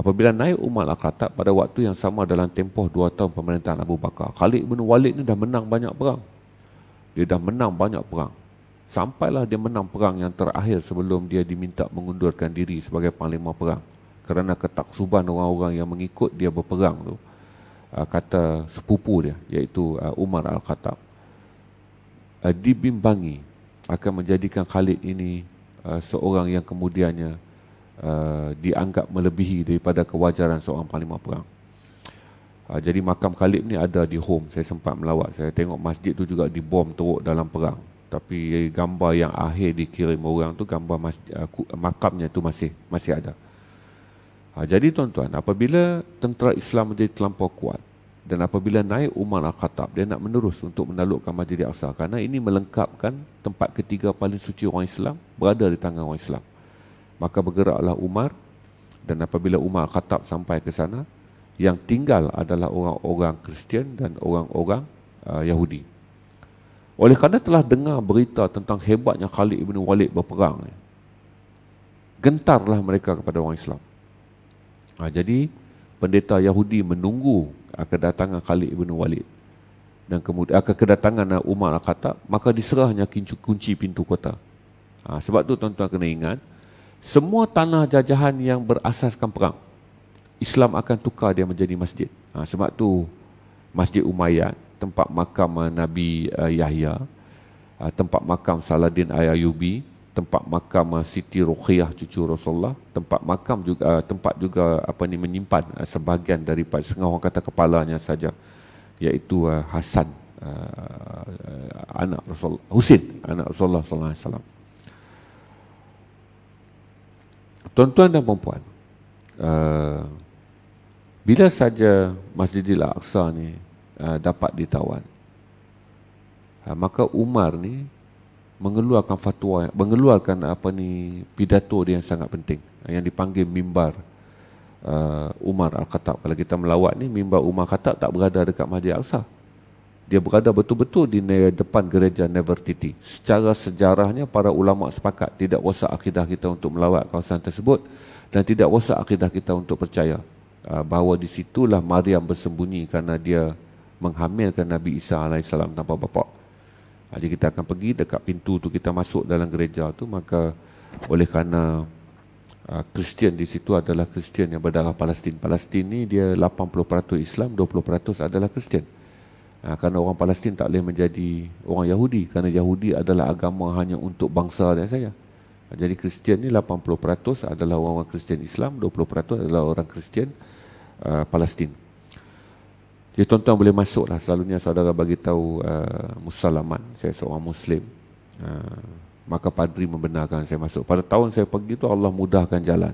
Apabila naik Umar Al-Khattab pada waktu yang sama dalam tempoh dua tahun pemerintahan Abu Bakar, Khalid bin Walid ni dah menang banyak perang dia dah menang banyak perang. Sampailah dia menang perang yang terakhir sebelum dia diminta mengundurkan diri sebagai panglima perang. Kerana ketaksuban orang-orang yang mengikut dia berperang tu. Ah, kata sepupu dia iaitu ah, Umar Al-Khattab. Ah, Dibimbangi akan menjadikan Khalid ini seorang yang kemudiannya dianggap melebihi daripada kewajaran seorang panglima perang. Ah, jadi makam Khalid ni ada di home. Saya sempat melawat. Saya tengok masjid tu juga dibom teruk dalam perang. Tapi gambar yang akhir dikirim orang tu gambar masjid, ah, makamnya tu masih masih ada. Ah, jadi tuan-tuan, apabila tentera Islam menjadi terlampau kuat dan apabila naik Umar Al-Khattab, dia nak menerus untuk menaklukkan Masjid Al-Aqsa kerana ini melengkapkan tempat ketiga paling suci orang Islam berada di tangan orang Islam. Maka bergeraklah Umar dan apabila Umar Al-Khattab sampai ke sana, yang tinggal adalah orang-orang Kristian dan orang-orang uh, Yahudi. Oleh kerana telah dengar berita tentang hebatnya Khalid bin Walid berperang, eh, gentarlah mereka kepada orang Islam. Ha, jadi, pendeta Yahudi menunggu uh, kedatangan Khalid bin Walid dan kemudian ke uh, kedatangan Umar Al-Khattab maka diserahnya kunci, kunci pintu kota. Ha, sebab tu tuan-tuan kena ingat semua tanah jajahan yang berasaskan perang Islam akan tukar dia menjadi masjid. Ha, sebab tu Masjid Umayyad, tempat makam ah, Nabi uh, Yahya, uh, tempat makam Saladin Ayyubi, tempat makam uh, Siti Ruqiyah cucu Rasulullah, tempat makam juga uh, tempat juga apa ni menyimpan uh, sebahagian daripada setengah orang kata kepalanya saja iaitu uh, Hasan uh, uh, anak Rasul Husin anak Rasulullah sallallahu alaihi wasallam. Tuan-tuan dan puan-puan, bila saja Masjidil Aqsa ni uh, dapat ditawan uh, maka Umar ni mengeluarkan fatwa mengeluarkan apa ni pidato dia yang sangat penting uh, yang dipanggil mimbar uh, Umar Al-Khattab kalau kita melawat ni mimbar Umar Al-Khattab tak berada dekat Masjid Aqsa dia berada betul-betul di depan gereja Nefertiti. Secara sejarahnya, para ulama sepakat tidak rosak akidah kita untuk melawat kawasan tersebut dan tidak rosak akidah kita untuk percaya. Ah, bahawa di situlah Maryam bersembunyi kerana dia menghamilkan Nabi Isa AS tanpa bapa. Ah, jadi kita akan pergi dekat pintu tu kita masuk dalam gereja tu maka oleh kerana ah, Kristian di situ adalah Kristian yang berdarah Palestin. Palestin ni dia 80% Islam, 20% adalah Kristian. Ha, kerana orang Palestin tak boleh menjadi orang Yahudi kerana Yahudi adalah agama hanya untuk bangsa dia saja. Jadi Kristian ni 80% adalah orang-orang Kristian Islam, 20% adalah orang Kristian uh, Palestin. Jadi tuan-tuan boleh lah. Selalunya saudara bagi tahu uh, musalaman, saya seorang Muslim. Uh, maka padri membenarkan saya masuk. Pada tahun saya pergi tu Allah mudahkan jalan.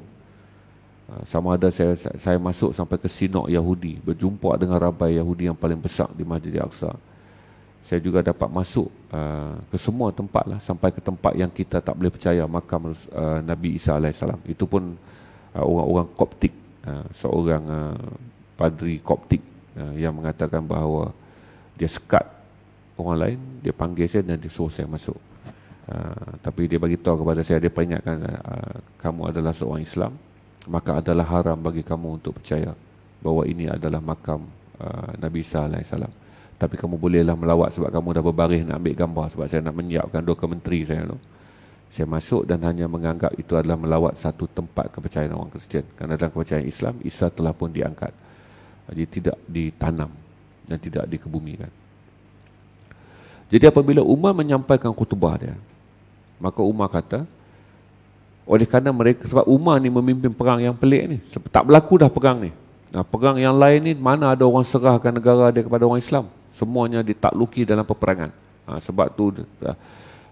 Uh, sama ada saya saya masuk sampai ke sinok Yahudi, berjumpa dengan rabai Yahudi yang paling besar di Masjid Al-Aqsa saya juga dapat masuk uh, ke semua tempat lah sampai ke tempat yang kita tak boleh percaya makam uh, Nabi Isa alaihissalam itu pun uh, orang-orang Koptik uh, seorang uh, padri Koptik uh, yang mengatakan bahawa dia sekat orang lain dia panggil saya dan dia suruh saya masuk uh, tapi dia bagi tahu kepada saya dia peringatkan uh, kamu adalah seorang Islam maka adalah haram bagi kamu untuk percaya bahawa ini adalah makam uh, Nabi Isa alaihissalam tapi kamu bolehlah melawat sebab kamu dah berbaris nak ambil gambar sebab saya nak menyiapkan dua kementeri saya tu. Saya masuk dan hanya menganggap itu adalah melawat satu tempat kepercayaan orang Kristian. Kerana dalam kepercayaan Islam, Isa telah pun diangkat. Jadi tidak ditanam dan tidak dikebumikan. Jadi apabila Umar menyampaikan khutbah dia, maka Umar kata, oleh kerana mereka, sebab Umar ni memimpin perang yang pelik ni. Tak berlaku dah perang ni. Nah, perang yang lain ni, mana ada orang serahkan negara dia kepada orang Islam semuanya ditakluki dalam peperangan ha, sebab tu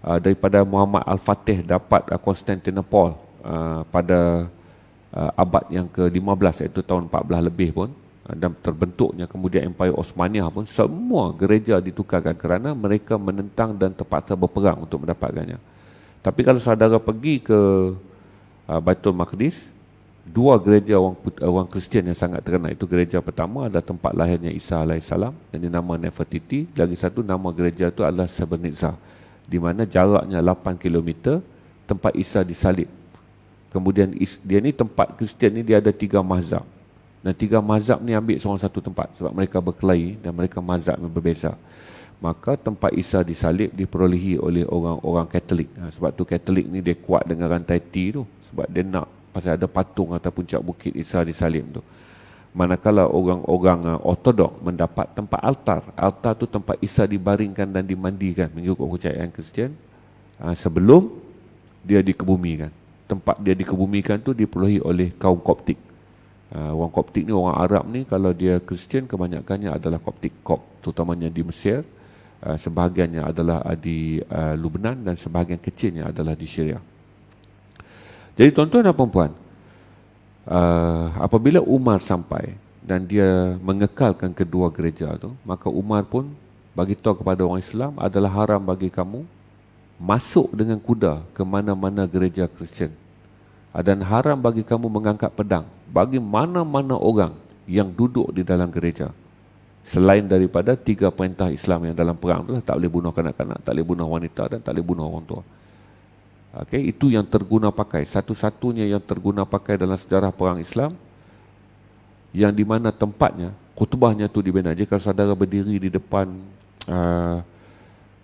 uh, daripada Muhammad Al-Fatih dapat uh, ha, Constantinople uh, pada uh, abad yang ke-15 iaitu tahun 14 lebih pun dan terbentuknya kemudian Empire Osmaniyah pun semua gereja ditukarkan kerana mereka menentang dan terpaksa berperang untuk mendapatkannya. Tapi kalau saudara pergi ke uh, Baitul Maqdis, dua gereja orang orang Kristian yang sangat terkenal itu gereja pertama adalah tempat lahirnya Isa alaihissalam yang dinama Nefertiti lagi satu nama gereja itu adalah Sebenitza di mana jaraknya 8 km tempat Isa disalib kemudian dia ni tempat Kristian ni dia ada tiga mazhab dan tiga mazhab ni ambil seorang satu tempat sebab mereka berkelahi dan mereka mazhab yang berbeza maka tempat Isa disalib diperolehi oleh orang-orang Katolik ha, sebab tu Katolik ni dia kuat dengan rantai T tu sebab dia nak pasal ada patung atau puncak bukit Isa di Salim tu. Manakala orang-orang ah, ortodok mendapat tempat altar. Altar tu tempat Isa dibaringkan dan dimandikan mengikut kepercayaan Kristian. Eh, ah, sebelum dia dikebumikan. Tempat dia dikebumikan tu dipenuhi oleh kaum Koptik. Ah, orang Koptik ni orang Arab ni kalau dia Kristian kebanyakannya adalah Koptik Kop terutamanya di Mesir. sebahagiannya adalah di Lubnan dan sebahagian kecilnya adalah di Syria. Jadi tuan-tuan dan puan-puan, uh, apabila Umar sampai dan dia mengekalkan kedua gereja itu, maka Umar pun bagi tahu kepada orang Islam adalah haram bagi kamu masuk dengan kuda ke mana-mana gereja Kristian. Ah, dan haram bagi kamu mengangkat pedang bagi mana-mana orang yang duduk di dalam gereja. Selain daripada tiga perintah Islam yang dalam perang itulah, tak boleh bunuh kanak-kanak, tak boleh bunuh wanita dan tak boleh bunuh orang tua. Okay, itu yang terguna pakai. Satu-satunya yang terguna pakai dalam sejarah perang Islam yang di mana tempatnya, kutubahnya tu dibina. Jadi kalau saudara berdiri di depan uh,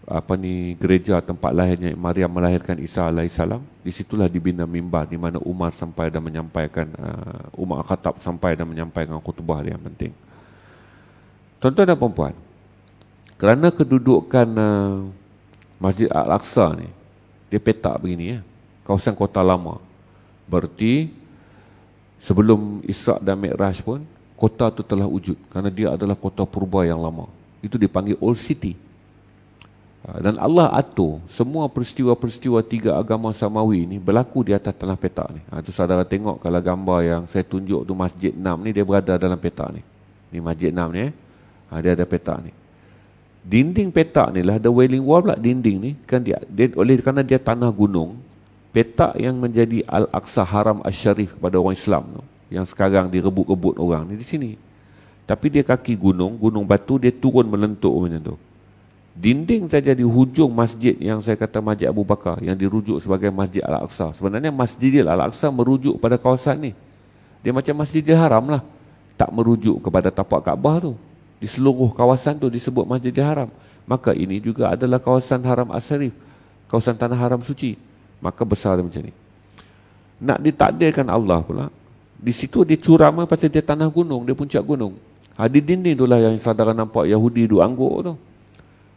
apa ni gereja tempat lahirnya Maria melahirkan Isa alaihissalam, di situlah dibina mimbar di mana Umar sampai dan menyampaikan uh, Umar Khattab sampai dan menyampaikan kutubah yang penting. Tuan-tuan dan puan kerana kedudukan uh, Masjid Al-Aqsa ni, dia petak begini ya. Kawasan kota lama. Berarti sebelum Isra dan Mi'raj pun kota itu telah wujud kerana dia adalah kota purba yang lama. Itu dipanggil old city. Ah, dan Allah atur semua peristiwa-peristiwa tiga agama Samawi ini berlaku di atas tanah petak ni. Ha, ah, itu saudara tengok kalau gambar yang saya tunjuk tu Masjid 6 ni dia berada dalam petak ni. Ini Masjid 6 ni eh. Ha, dia ada petak ni dinding petak ni lah the wailing wall pula dinding ni kan dia, dia oleh kerana dia tanah gunung petak yang menjadi al-aqsa haram asy sharif kepada orang Islam tu yang sekarang direbut-rebut orang ni di sini tapi dia kaki gunung gunung batu dia turun melentuk macam tu dinding saja di hujung masjid yang saya kata masjid Abu Bakar yang dirujuk sebagai masjid al-aqsa sebenarnya masjid al-aqsa merujuk pada kawasan ni dia macam masjid haram lah tak merujuk kepada tapak Kaabah tu di seluruh kawasan tu disebut masjid haram maka ini juga adalah kawasan haram asyarif kawasan tanah haram suci maka besar dia macam ni nak ditakdirkan Allah pula di situ dia curam pasal dia tanah gunung dia puncak gunung ha, di dinding itulah yang saudara nampak Yahudi duduk angguk tu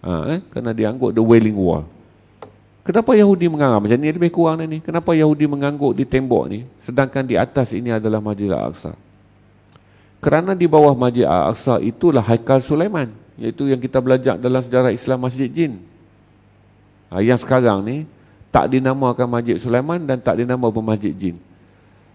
ha, eh? kerana dia angguk the wailing wall kenapa Yahudi mengangguk macam ni lebih kurang ni kenapa Yahudi mengangguk di tembok ni sedangkan di atas ini adalah majlis al-aqsa kerana di bawah Masjid Al-Aqsa itulah Haikal Sulaiman iaitu yang kita belajar dalam sejarah Islam Masjid Jin ha, yang sekarang ni tak dinamakan Masjid Sulaiman dan tak dinamakan Masjid Jin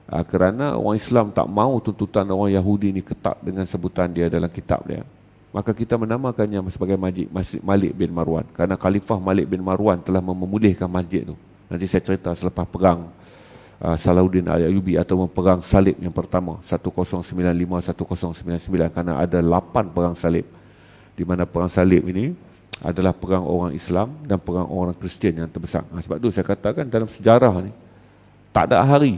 ha, kerana orang Islam tak mau tuntutan orang Yahudi ni ketat dengan sebutan dia dalam kitab dia maka kita menamakannya sebagai Masjid, Masjid Malik bin Marwan kerana Khalifah Malik bin Marwan telah memulihkan masjid tu nanti saya cerita selepas perang Ah, Salahuddin Al-Ayubi atau perang salib yang pertama 1095-1099 kerana ada 8 perang salib di mana perang salib ini adalah perang orang Islam dan perang orang Kristian yang terbesar nah, sebab tu saya katakan dalam sejarah ni tak ada hari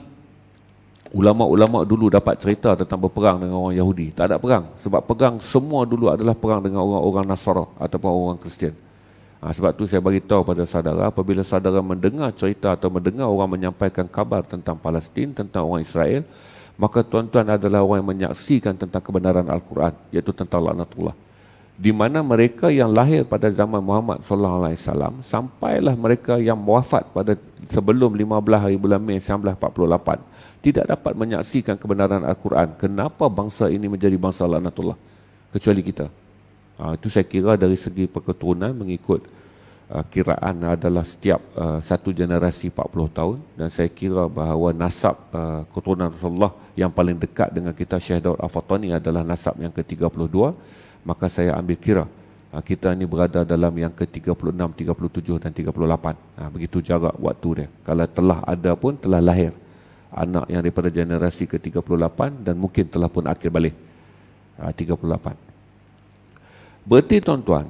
ulama-ulama dulu dapat cerita tentang berperang dengan orang Yahudi tak ada perang sebab perang semua dulu adalah perang dengan orang-orang Nasara ataupun orang Kristian Ha, sebab tu saya beritahu pada saudara apabila saudara mendengar cerita atau mendengar orang menyampaikan kabar tentang Palestin tentang orang Israel maka tuan-tuan adalah orang yang menyaksikan tentang kebenaran Al-Quran iaitu tentang laknatullah di mana mereka yang lahir pada zaman Muhammad sallallahu alaihi wasallam sampailah mereka yang wafat pada sebelum 15 hari bulan Mei 1948 tidak dapat menyaksikan kebenaran Al-Quran kenapa bangsa ini menjadi bangsa laknatullah kecuali kita Ah, itu saya kira dari segi perketurunan mengikut uh, kiraan adalah setiap uh, satu generasi 40 tahun dan saya kira bahawa nasab uh, keturunan Rasulullah yang paling dekat dengan kita Syekh Daud Al-Fatani adalah nasab yang ke-32 maka saya ambil kira uh, kita ini berada dalam yang ke-36, 37 dan 38 uh, begitu jarak waktu dia kalau telah ada pun telah lahir anak yang daripada generasi ke-38 dan mungkin telah pun akhir balik 38. Berarti tuan-tuan,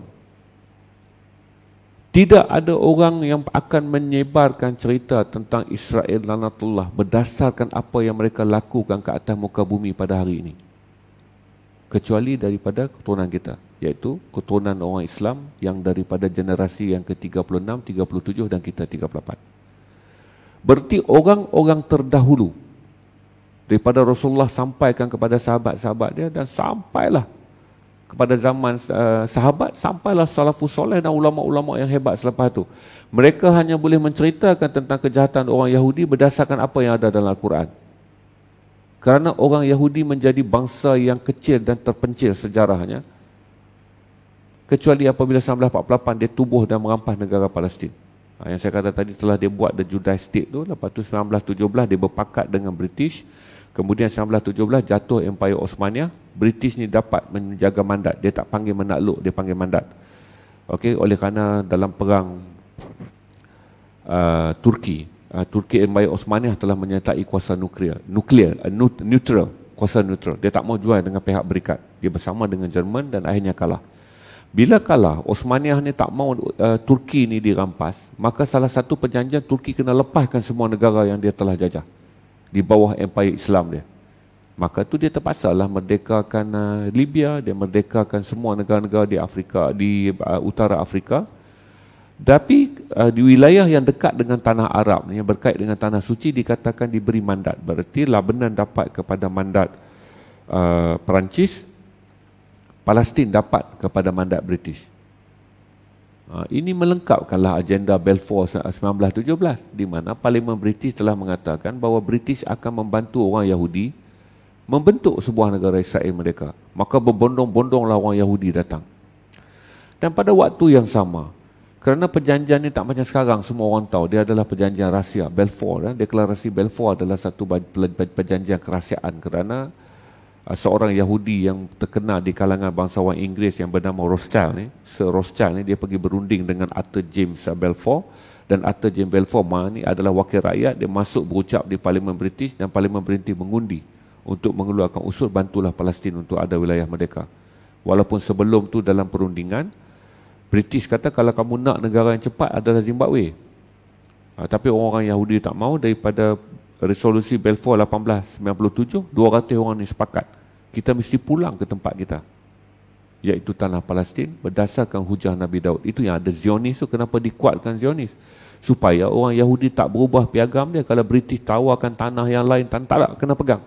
tidak ada orang yang akan menyebarkan cerita tentang Israel lanatullah berdasarkan apa yang mereka lakukan ke atas muka bumi pada hari ini. Kecuali daripada keturunan kita, iaitu keturunan orang Islam yang daripada generasi yang ke-36, 37 dan kita 38. Berarti orang-orang terdahulu daripada Rasulullah sampaikan kepada sahabat-sahabat dia dan sampailah kepada zaman uh, sahabat sampailah salafus soleh dan ulama-ulama yang hebat selepas itu. Mereka hanya boleh menceritakan tentang kejahatan orang Yahudi berdasarkan apa yang ada dalam Al-Quran. Kerana orang Yahudi menjadi bangsa yang kecil dan terpencil sejarahnya. Kecuali apabila 1948 dia tubuh dan merampas negara Palestin. Ha, yang saya kata tadi telah dia buat the Judai tu. Lepas tu 1917 dia berpakat dengan British. Kemudian 1917 jatuh Empire Osmania, British ni dapat menjaga mandat. Dia tak panggil menakluk, dia panggil mandat. Okey, oleh kerana dalam perang uh, Turki, uh, Turki Empire Osmania telah menyertai kuasa nuklear, nuklear, uh, neutral, kuasa neutral. Dia tak mau jual dengan pihak berikat. Dia bersama dengan Jerman dan akhirnya kalah. Bila kalah, Osmania ni tak mau uh, Turki ni dirampas, maka salah satu perjanjian Turki kena lepaskan semua negara yang dia telah jajah di bawah empire Islam dia. Maka tu dia terpaksa lah merdekakan uh, Libya, dia merdekakan semua negara-negara di Afrika, di uh, utara Afrika. Tapi uh, di wilayah yang dekat dengan tanah Arab, yang berkait dengan tanah suci, dikatakan diberi mandat. Berarti Lebanon dapat kepada mandat uh, Perancis, Palestin dapat kepada mandat British. Ha, ini melengkapkanlah agenda Belfort 1917 eh, di mana Parlimen British telah mengatakan bahawa British akan membantu orang Yahudi membentuk sebuah negara Israel mereka. Maka berbondong-bondonglah orang Yahudi datang. Dan pada waktu yang sama, kerana perjanjian ini tak macam sekarang semua orang tahu, dia adalah perjanjian rahsia, Belfort. Eh? Deklarasi Belfort adalah satu perjanjian kerahsiaan kerana Ah, seorang Yahudi yang terkenal di kalangan bangsawan Inggeris yang bernama Rothschild ni, Sir Rothschild ni dia pergi berunding dengan Arthur James Balfour dan Arthur James Balfour mana ni adalah wakil rakyat dia masuk berucap di Parlimen British dan Parlimen British mengundi untuk mengeluarkan usul bantulah Palestin untuk ada wilayah merdeka. Walaupun sebelum tu dalam perundingan British kata kalau kamu nak negara yang cepat adalah Zimbabwe. Ha, tapi orang-orang Yahudi tak mau daripada resolusi Balfour 1897 97 200 orang ni sepakat kita mesti pulang ke tempat kita iaitu tanah Palestin berdasarkan hujah Nabi Daud itu yang ada Zionis tu kenapa dikuatkan Zionis supaya orang Yahudi tak berubah piagam dia kalau British tawarkan tanah yang lain tak tak lah, kena pegang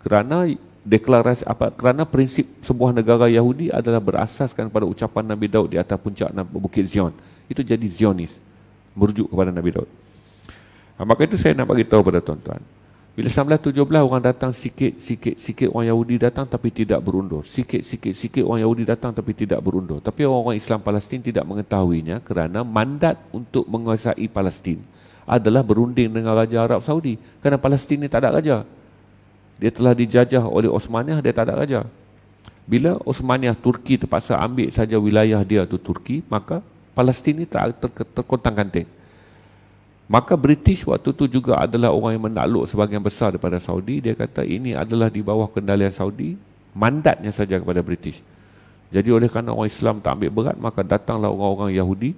kerana deklarasi apa kerana prinsip sebuah negara Yahudi adalah berasaskan pada ucapan Nabi Daud di atas puncak Bukit Zion itu jadi Zionis merujuk kepada Nabi Daud Ha, maka itu saya nak bagi tahu pada tuan-tuan. Bila 1917 orang datang sikit-sikit-sikit orang Yahudi datang tapi tidak berundur. Sikit-sikit-sikit orang Yahudi datang tapi tidak berundur. Tapi orang-orang Islam Palestin tidak mengetahuinya kerana mandat untuk menguasai Palestin adalah berunding dengan Raja Arab Saudi. Kerana Palestin ni tak ada raja. Dia telah dijajah oleh Osmaniyah, dia tak ada raja. Bila Osmaniyah Turki terpaksa ambil saja wilayah dia tu Turki, maka Palestin ni tak ter, terkontang-kanting. Maka British waktu itu juga adalah orang yang menakluk sebahagian besar daripada Saudi. Dia kata ini adalah di bawah kendalian Saudi, mandatnya saja kepada British. Jadi oleh kerana orang Islam tak ambil berat, maka datanglah orang-orang Yahudi.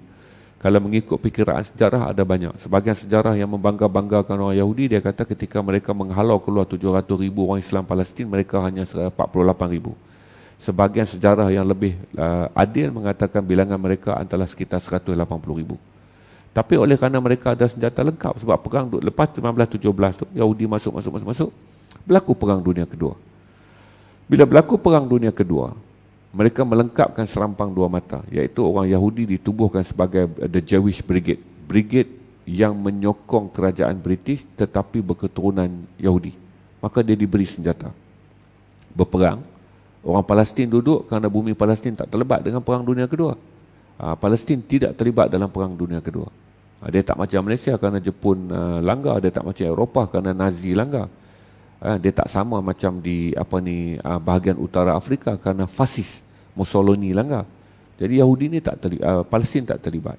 Kalau mengikut pikiran sejarah ada banyak. Sebahagian sejarah yang membangga-banggakan orang Yahudi, dia kata ketika mereka menghalau keluar 700 ribu orang Islam Palestin, mereka hanya 48 ribu. Sebahagian sejarah yang lebih uh, adil mengatakan bilangan mereka antara sekitar 180 ribu. Tapi oleh kerana mereka ada senjata lengkap sebab perang tu lepas 1917 tu Yahudi masuk masuk masuk masuk berlaku perang dunia kedua. Bila berlaku perang dunia kedua, mereka melengkapkan serampang dua mata iaitu orang Yahudi ditubuhkan sebagai eh, the Jewish Brigade, brigade yang menyokong kerajaan British tetapi berketurunan Yahudi. Maka dia diberi senjata. Berperang, orang Palestin duduk kerana bumi Palestin tak terlebat dengan perang dunia kedua uh, Palestin tidak terlibat dalam perang dunia kedua. Uh, dia tak macam Malaysia kerana Jepun uh, langgar, dia tak macam Eropah kerana Nazi langgar. Uh, dia tak sama macam di apa ni uh, bahagian utara Afrika kerana fasis Mussolini langgar. Jadi Yahudi ni tak terlibat, uh, Palestin tak terlibat.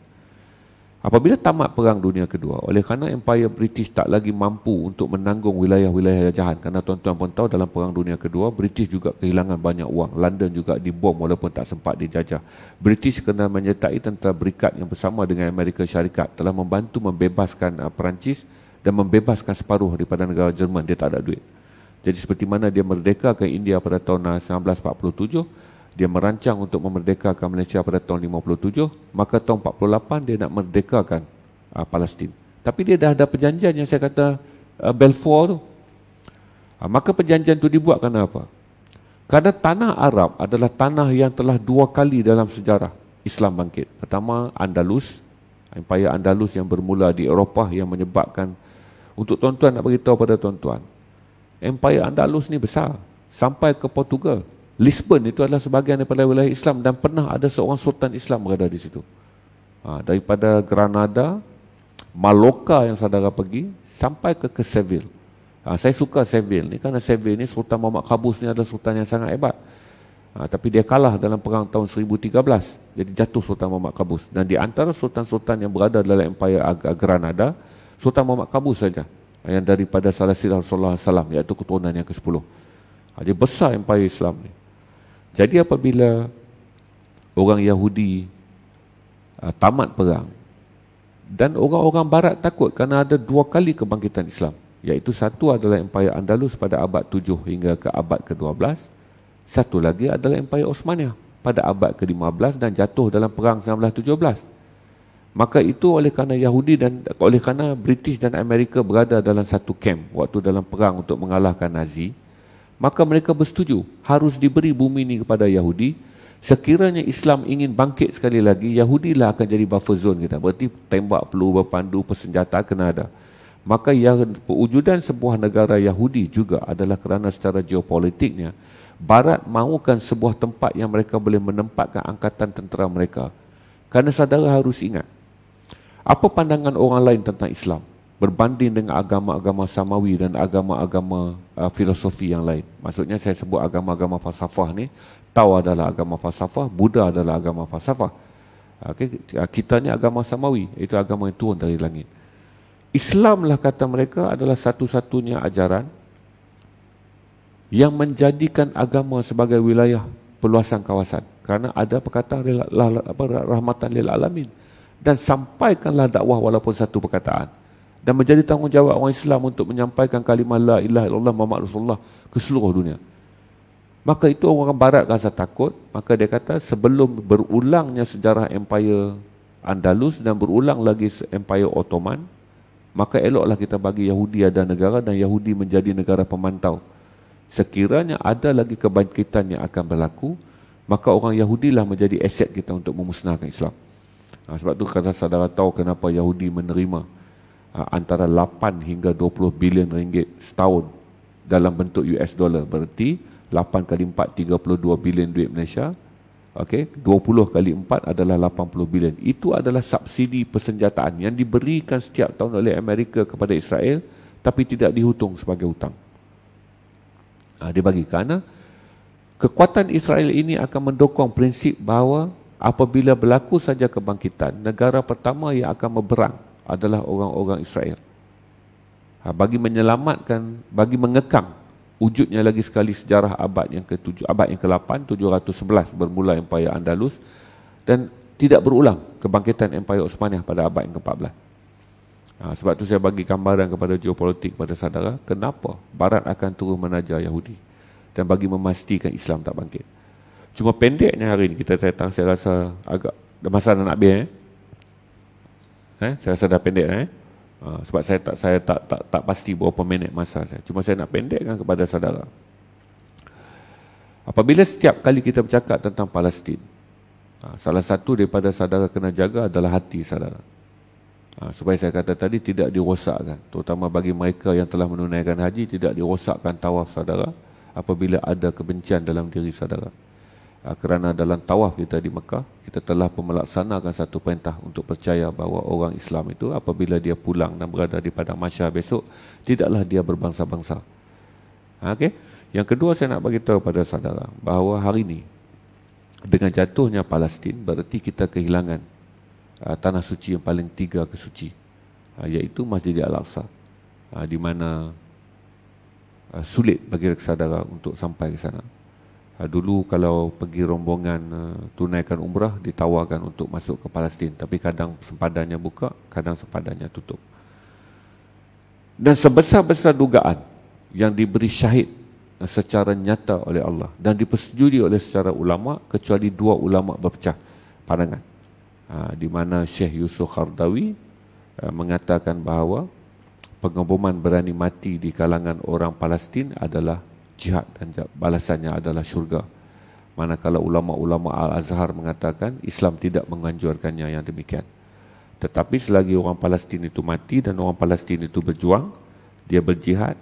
Apabila tamat Perang Dunia Kedua, oleh kerana Empire British tak lagi mampu untuk menanggung wilayah-wilayah jajahan, kerana tuan-tuan pun tahu dalam Perang Dunia Kedua, British juga kehilangan banyak wang. London juga dibom walaupun tak sempat dijajah. British kena menyertai tentera berikat yang bersama dengan Amerika Syarikat telah membantu membebaskan uh, Perancis dan membebaskan separuh daripada negara Jerman. Dia tak ada duit. Jadi seperti mana dia merdekakan India pada tahun 1947, uh, dia merancang untuk memerdekakan Malaysia pada tahun 57 maka tahun 48 dia nak merdekakan uh, Palestin tapi dia dah ada perjanjian yang saya kata uh, Balfour tu uh, maka perjanjian tu dibuat kerana apa kerana tanah Arab adalah tanah yang telah dua kali dalam sejarah Islam bangkit pertama Andalus Empire Andalus yang bermula di Eropah yang menyebabkan untuk tuan-tuan nak beritahu pada tuan-tuan Empire Andalus ni besar sampai ke Portugal Lisbon itu adalah sebahagian daripada wilayah Islam dan pernah ada seorang Sultan Islam berada di situ. Ha, daripada Granada, Maloka yang saudara pergi, sampai ke, ke Seville. Ha, saya suka Seville ni kerana Seville ni Sultan Muhammad Kabus ni adalah Sultan yang sangat hebat. Ha, tapi dia kalah dalam perang tahun 1013. Jadi jatuh Sultan Muhammad Kabus. Dan di antara Sultan-Sultan yang berada dalam Empire Granada, Sultan Muhammad Kabus saja yang daripada Salasil Rasulullah SAW iaitu keturunan yang ke-10. Ha, dia besar Empire Islam ni. Jadi apabila orang Yahudi uh, tamat perang dan orang-orang barat takut kerana ada dua kali kebangkitan Islam iaitu satu adalah Empire Andalus pada abad 7 hingga ke abad ke-12 satu lagi adalah Empire Osmania pada abad ke-15 dan jatuh dalam perang 1917 maka itu oleh kerana Yahudi dan oleh kerana British dan Amerika berada dalam satu kamp waktu dalam perang untuk mengalahkan Nazi maka mereka bersetuju harus diberi bumi ini kepada Yahudi sekiranya Islam ingin bangkit sekali lagi Yahudi lah akan jadi buffer zone kita berarti tembak peluru berpandu persenjata kena ada maka yang perwujudan sebuah negara Yahudi juga adalah kerana secara geopolitiknya Barat mahukan sebuah tempat yang mereka boleh menempatkan angkatan tentera mereka kerana saudara harus ingat apa pandangan orang lain tentang Islam berbanding dengan agama-agama samawi dan agama-agama uh, filosofi yang lain. Maksudnya saya sebut agama-agama falsafah ni, Tao adalah agama falsafah, Buddha adalah agama falsafah. Ah, okey, ah, kita ni agama samawi, itu agama yang turun dari langit. Islamlah kata mereka adalah satu-satunya ajaran yang menjadikan agama sebagai wilayah peluasan kawasan. Kerana ada perkataan lah-, lah-, rahmatan lil alamin dan sampaikanlah dakwah walaupun satu perkataan dan menjadi tanggungjawab orang Islam untuk menyampaikan kalimah la ilaha illallah Muhammad Rasulullah ke seluruh dunia. Maka itu orang barat rasa takut, maka dia kata sebelum berulangnya sejarah empire Andalus dan berulang lagi empire Ottoman, maka eloklah kita bagi Yahudi ada negara dan Yahudi menjadi negara pemantau. Sekiranya ada lagi kebangkitan yang akan berlaku, maka orang Yahudi lah menjadi aset kita untuk memusnahkan Islam. Ha, sebab tu kata saudara tahu kenapa Yahudi menerima Ah, antara 8 hingga 20 bilion ringgit setahun dalam bentuk US dollar bererti 8 kali 4 32 bilion duit Malaysia okey 20 kali 4 adalah 80 bilion itu adalah subsidi persenjataan yang diberikan setiap tahun oleh Amerika kepada Israel tapi tidak dihutung sebagai hutang ha, dia bagi kerana kekuatan Israel ini akan mendukung prinsip bahawa apabila berlaku saja kebangkitan negara pertama yang akan berperang adalah orang-orang Israel. Ha, bagi menyelamatkan, bagi mengekang wujudnya lagi sekali sejarah abad yang ke-7, abad yang ke-8, 711 bermula Empayar Andalus dan tidak berulang kebangkitan Empayar Osmaniyah pada abad yang ke-14. Ha, sebab tu saya bagi gambaran kepada geopolitik kepada saudara, kenapa Barat akan turun menaja Yahudi dan bagi memastikan Islam tak bangkit. Cuma pendeknya hari ini kita datang, saya rasa agak masa nak habis. Eh? eh? saya rasa dah pendek lah, eh? ha, sebab saya tak saya tak tak tak pasti berapa minit masa saya cuma saya nak pendekkan kepada saudara apabila setiap kali kita bercakap tentang Palestin ha, salah satu daripada saudara kena jaga adalah hati saudara ha, supaya saya kata tadi tidak dirosakkan terutama bagi mereka yang telah menunaikan haji tidak dirosakkan tawaf saudara apabila ada kebencian dalam diri saudara Ah, kerana dalam tawaf kita di Mekah kita telah melaksanakan satu perintah untuk percaya bahawa orang Islam itu apabila dia pulang dan berada di padang mahsyar besok tidaklah dia berbangsa-bangsa. Ah, okey. Yang kedua saya nak bagi kepada saudara bahawa hari ini dengan jatuhnya Palestin berarti kita kehilangan uh, tanah suci yang paling tiga kesuci uh, iaitu Masjid Al-Aqsa uh, di mana uh, sulit bagi saudara untuk sampai ke sana. Ah, dulu kalau pergi rombongan ah, tunaikan umrah ditawarkan untuk masuk ke Palestin tapi kadang sempadannya buka kadang sempadannya tutup dan sebesar-besar dugaan yang diberi syahid ah, secara nyata oleh Allah dan dipersetujui oleh secara ulama kecuali dua ulama berpecah pandangan di mana Syekh Yusuf Khardawi mengatakan bahawa pengeboman berani mati di kalangan orang Palestin adalah jihad dan balasannya adalah syurga. Manakala ulama-ulama Al-Azhar mengatakan Islam tidak menganjurkannya yang demikian. Tetapi selagi orang Palestin itu mati dan orang Palestin itu berjuang, dia berjihad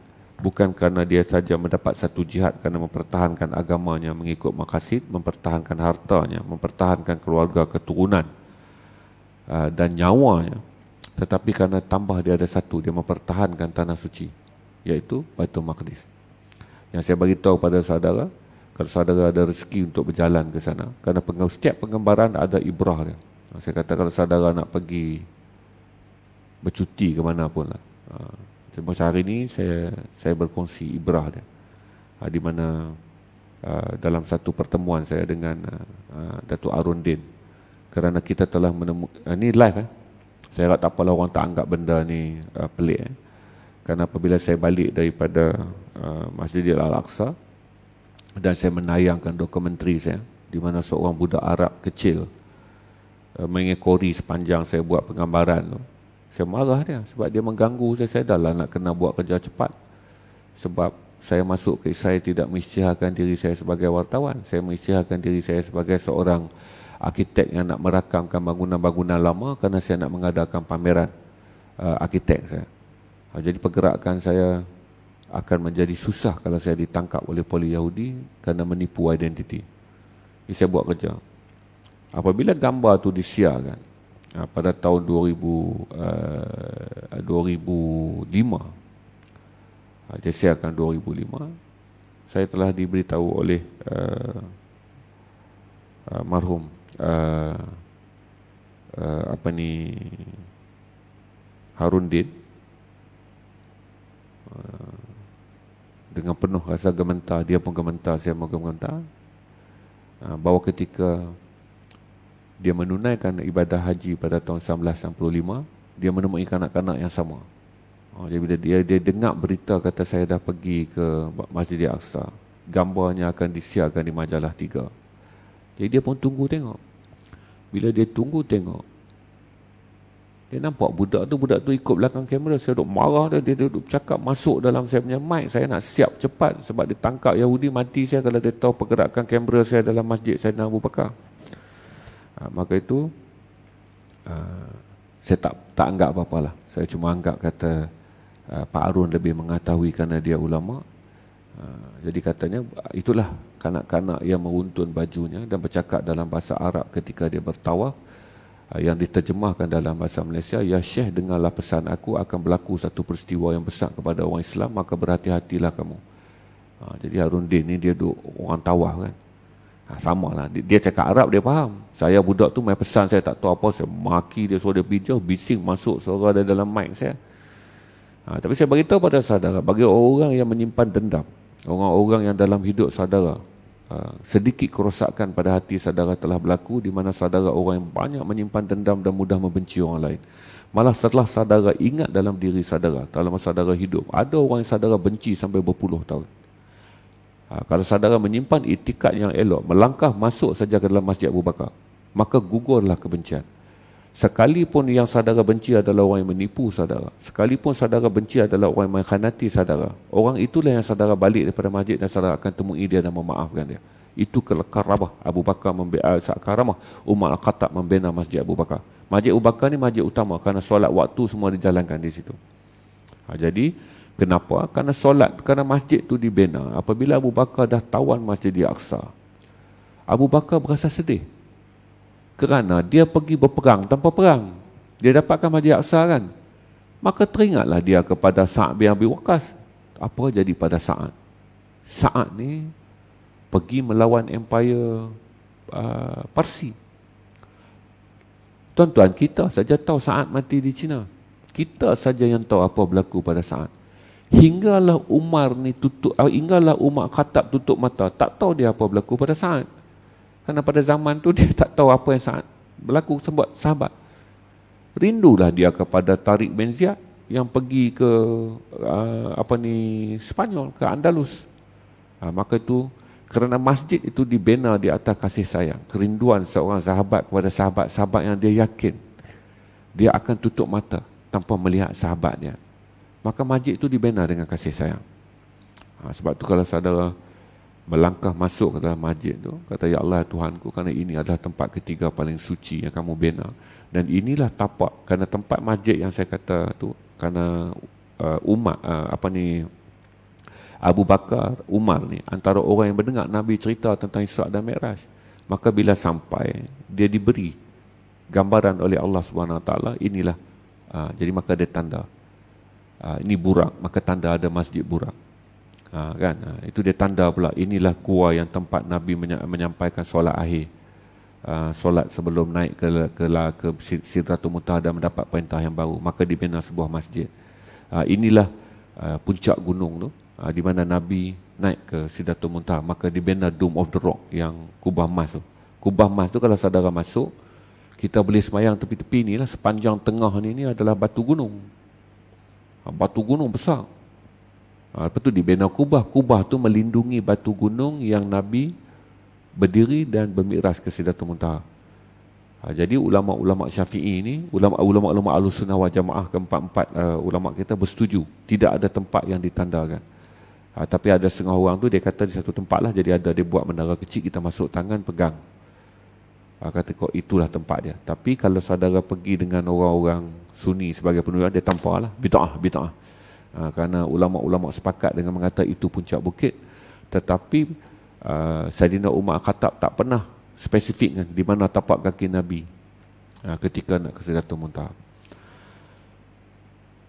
bukan kerana dia saja mendapat satu jihad kerana mempertahankan agamanya mengikut makasid, mempertahankan hartanya, mempertahankan keluarga keturunan uh, dan nyawanya. Tetapi kerana tambah dia ada satu, dia mempertahankan tanah suci iaitu Baitul Maqdis yang saya beritahu tahu pada saudara kalau saudara ada rezeki untuk berjalan ke sana kerana pengau setiap pengembaraan ada ibrah dia ha, saya kata kalau saudara nak pergi bercuti ke mana pun lah ha, sebab hari ini saya saya berkongsi ibrah dia ha, di mana dalam satu pertemuan saya dengan Datuk Arun Din kerana kita telah menemukan ini live eh saya harap tak apalah orang tak anggap benda ni pelik eh kerana apabila saya balik daripada Eh, Masjid Al-Aqsa dan saya menayangkan dokumentari saya di mana seorang budak Arab kecil uh, mengekori sepanjang saya buat penggambaran tu. Saya marah dia sebab dia mengganggu saya. Saya dah lah nak kena buat kerja cepat. Sebab saya masuk ke saya tidak mengisytiharkan diri saya sebagai wartawan. Saya mengisytiharkan diri saya sebagai seorang arkitek yang nak merakamkan bangunan-bangunan lama kerana saya nak mengadakan pameran uh, arkitek saya. Ah, jadi pergerakan saya akan menjadi susah kalau saya ditangkap oleh polis Yahudi kerana menipu identiti. Jadi saya buat kerja. Apabila gambar tu disiarkan ha, pada tahun 2000, 2005, akan 2005, saya telah diberitahu oleh uh, uh, marhum uh, uh, apa ni Harun Din dengan penuh rasa gementar dia pun gementar saya pun gementar ha, bahawa ketika dia menunaikan ibadah haji pada tahun 1965 dia menemui kanak-kanak yang sama Oh, jadi bila dia, dia dengar berita kata saya dah pergi ke Masjid Al-Aqsa Gambarnya akan disiarkan di majalah tiga Jadi dia pun tunggu tengok Bila dia tunggu tengok dia nampak budak tu, budak tu ikut belakang kamera. Saya duduk marah dia, dia duduk cakap masuk dalam saya punya mic. Saya nak siap cepat sebab dia tangkap Yahudi mati saya kalau dia tahu pergerakan kamera saya dalam masjid saya nak Abu Ha, ah, maka itu ha, saya tak tak anggap apa-apa lah. Saya cuma anggap kata ha, Pak Arun lebih mengetahui kerana dia ulama. Ha, jadi katanya itulah kanak-kanak yang meruntun bajunya dan bercakap dalam bahasa Arab ketika dia bertawaf. Ah, yang diterjemahkan dalam bahasa Malaysia ya syekh dengarlah pesan aku akan berlaku satu peristiwa yang besar kepada orang Islam maka berhati-hatilah kamu ha, jadi Harun Din ni dia duk orang tawah kan ha, ah, sama lah dia, dia cakap Arab dia faham saya budak tu main pesan saya tak tahu apa saya maki dia suara dia bijau bising masuk suara dia dalam mic saya ha, tapi saya beritahu pada saudara bagi orang yang menyimpan dendam orang-orang yang dalam hidup saudara Ah, sedikit kerosakan pada hati saudara telah berlaku di mana saudara orang yang banyak menyimpan dendam dan mudah membenci orang lain. Malah setelah saudara ingat dalam diri saudara, dalam masa saudara hidup, ada orang yang saudara benci sampai berpuluh tahun. Ha, kalau saudara menyimpan itikad yang elok, melangkah masuk saja ke dalam masjid Abu Bakar, maka gugurlah kebencian. Sekalipun yang saudara benci adalah orang yang menipu saudara. Sekalipun saudara benci adalah orang yang mengkhanati saudara. Orang itulah yang saudara balik daripada masjid dan saudara akan temui dia dan memaafkan dia. Itu kelekar kelekarabah Abu Bakar membina eh, Sa'karamah Umar Al-Qatab membina masjid Abu Bakar Masjid Abu Bakar ni masjid utama Kerana solat waktu semua dijalankan di situ ha, Jadi kenapa? Kerana solat, kerana masjid tu dibina Apabila Abu Bakar dah tawan masjid di Aqsa Abu Bakar berasa sedih kerana dia pergi berperang tanpa perang. Dia dapatkan Masjid Aqsa kan. Maka teringatlah dia kepada Sa'ad bin Abi Waqas. Apa jadi pada Sa'ad? Sa'ad ni pergi melawan empire uh, Parsi. Tuan-tuan, kita saja tahu Sa'ad mati di China. Kita saja yang tahu apa berlaku pada Sa'ad. Hinggalah Umar ni tutup, uh, hinggalah Umar Khattab tutup mata. Tak tahu dia apa berlaku pada Sa'ad. Karena pada zaman tu dia tak tahu apa yang saat berlaku sebab sahabat. Rindulah dia kepada Tariq bin Ziyad yang pergi ke ah, apa ni Spanyol ke Andalus. Uh, maka itu kerana masjid itu dibina di atas kasih sayang, kerinduan seorang sahabat kepada sahabat-sahabat yang dia yakin dia akan tutup mata tanpa melihat sahabatnya. Maka masjid itu dibina dengan kasih sayang. Uh, sebab tu kalau saudara melangkah masuk ke dalam masjid tu kata ya Allah Tuhanku kerana ini adalah tempat ketiga paling suci yang kamu bina dan inilah tapak kerana tempat masjid yang saya kata tu kerana uh, umat uh, apa ni Abu Bakar Umar ni antara orang yang mendengar Nabi cerita tentang Isra dan Mi'raj maka bila sampai dia diberi gambaran oleh Allah Subhanahu taala inilah uh, jadi maka ada tanda uh, ini burak maka tanda ada masjid burak ha, kan ha, itu dia tanda pula inilah gua yang tempat nabi menyampaikan solat akhir ha, solat sebelum naik ke ke ke sidratul muntaha dan mendapat perintah yang baru maka dibina sebuah masjid ha, inilah ha, puncak gunung tu ha, di mana nabi naik ke sidratul muntaha maka dibina dome of the rock yang kubah emas tu kubah emas tu kalau saudara masuk kita boleh semayang tepi-tepi ni lah sepanjang tengah ni ni adalah batu gunung ha, batu gunung besar Ha, lepas tu di Bina Kubah. Kubah tu melindungi batu gunung yang Nabi berdiri dan bermiras ke Sidatul Muntah. Ha, jadi ulama-ulama syafi'i ni, ulama-ulama ulama sunnah wa jamaah keempat-empat uh, ulama kita bersetuju. Tidak ada tempat yang ditandakan. Ha, tapi ada setengah orang tu dia kata di satu tempat lah. Jadi ada dia buat menara kecil kita masuk tangan pegang. Ha, kata kau itulah tempat dia. Tapi kalau saudara pergi dengan orang-orang sunni sebagai penulis dia tampak lah. Bita'ah, bita'ah ha, kerana ulama-ulama sepakat dengan mengatakan itu puncak bukit tetapi uh, Saidina Umar Khattab tak pernah spesifik kan, di mana tapak kaki Nabi ha, ketika nak ke Sidratul Muntaha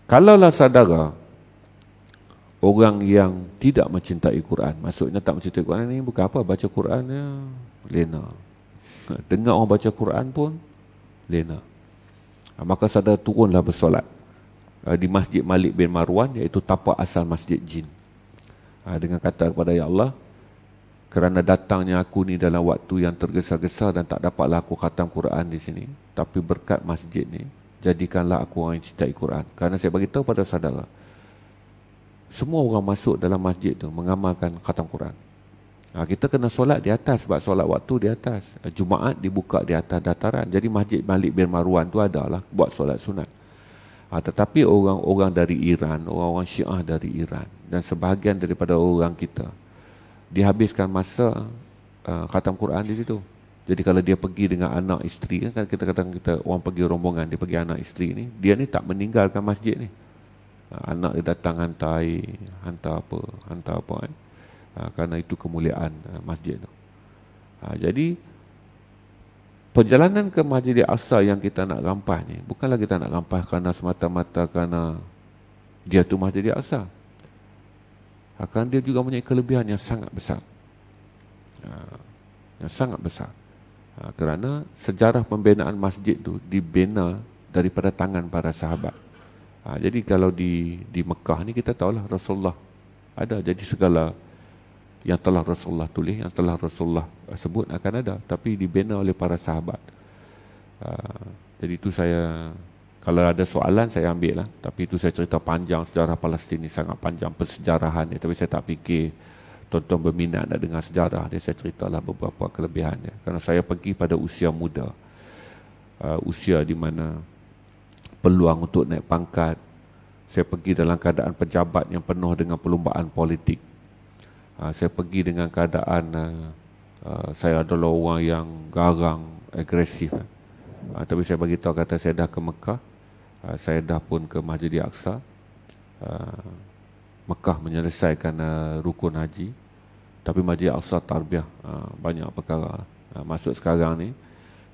kalaulah saudara orang yang tidak mencintai Quran maksudnya tak mencintai Quran ini bukan apa baca Quran ya lena dengar orang baca Quran pun lena maka saudara turunlah bersolat uh, di Masjid Malik bin Marwan iaitu tapak asal Masjid Jin. Uh, dengan kata kepada Ya Allah, kerana datangnya aku ni dalam waktu yang tergesa-gesa dan tak dapatlah aku khatam Quran di sini, tapi berkat masjid ni, jadikanlah aku orang yang cintai Quran. Kerana saya bagi pada saudara, semua orang masuk dalam masjid tu mengamalkan khatam Quran. Ha, kita kena solat di atas sebab solat waktu di atas. Jumaat dibuka di atas dataran. Jadi masjid Malik bin Marwan tu adalah buat solat sunat. Ha, tetapi orang-orang dari Iran, orang-orang Syiah dari Iran dan sebahagian daripada orang kita dihabiskan masa uh, khatam Quran di situ. Jadi kalau dia pergi dengan anak isteri kan, kan kita kadang kita orang pergi rombongan dia pergi anak isteri ni, dia ni tak meninggalkan masjid ni. Ha, anak dia datang hantar air, hantar apa, hantar apa kan. Ha, kerana itu kemuliaan uh, masjid tu. Ha, jadi perjalanan ke Masjid Al-Aqsa yang kita nak rampas ni bukanlah kita nak rampas kerana semata-mata kerana dia tu Masjid Al-Aqsa akan ah, dia juga punya kelebihan yang sangat besar ha, yang sangat besar ha, kerana sejarah pembinaan masjid tu dibina daripada tangan para sahabat ha, jadi kalau di di Mekah ni kita tahulah Rasulullah ada jadi segala yang telah Rasulullah tulis yang telah Rasulullah uh, sebut akan ada tapi dibina oleh para sahabat uh, jadi itu saya kalau ada soalan saya ambil lah tapi itu saya cerita panjang sejarah Palestin ini sangat panjang persejarahan ini tapi saya tak fikir tuan-tuan berminat nak dengar sejarah dia saya ceritalah beberapa kelebihannya kerana saya pergi pada usia muda uh, usia di mana peluang untuk naik pangkat saya pergi dalam keadaan pejabat yang penuh dengan perlumbaan politik Uh, saya pergi dengan keadaan uh, uh, saya adalah orang yang garang, agresif. Uh, tapi saya bagi tahu kata saya dah ke Mekah, uh, saya dah pun ke Masjid Aqsa. Uh, Mekah menyelesaikan uh, rukun haji. Tapi Masjid Aqsa tarbiah uh, banyak perkara. Uh, masuk sekarang ni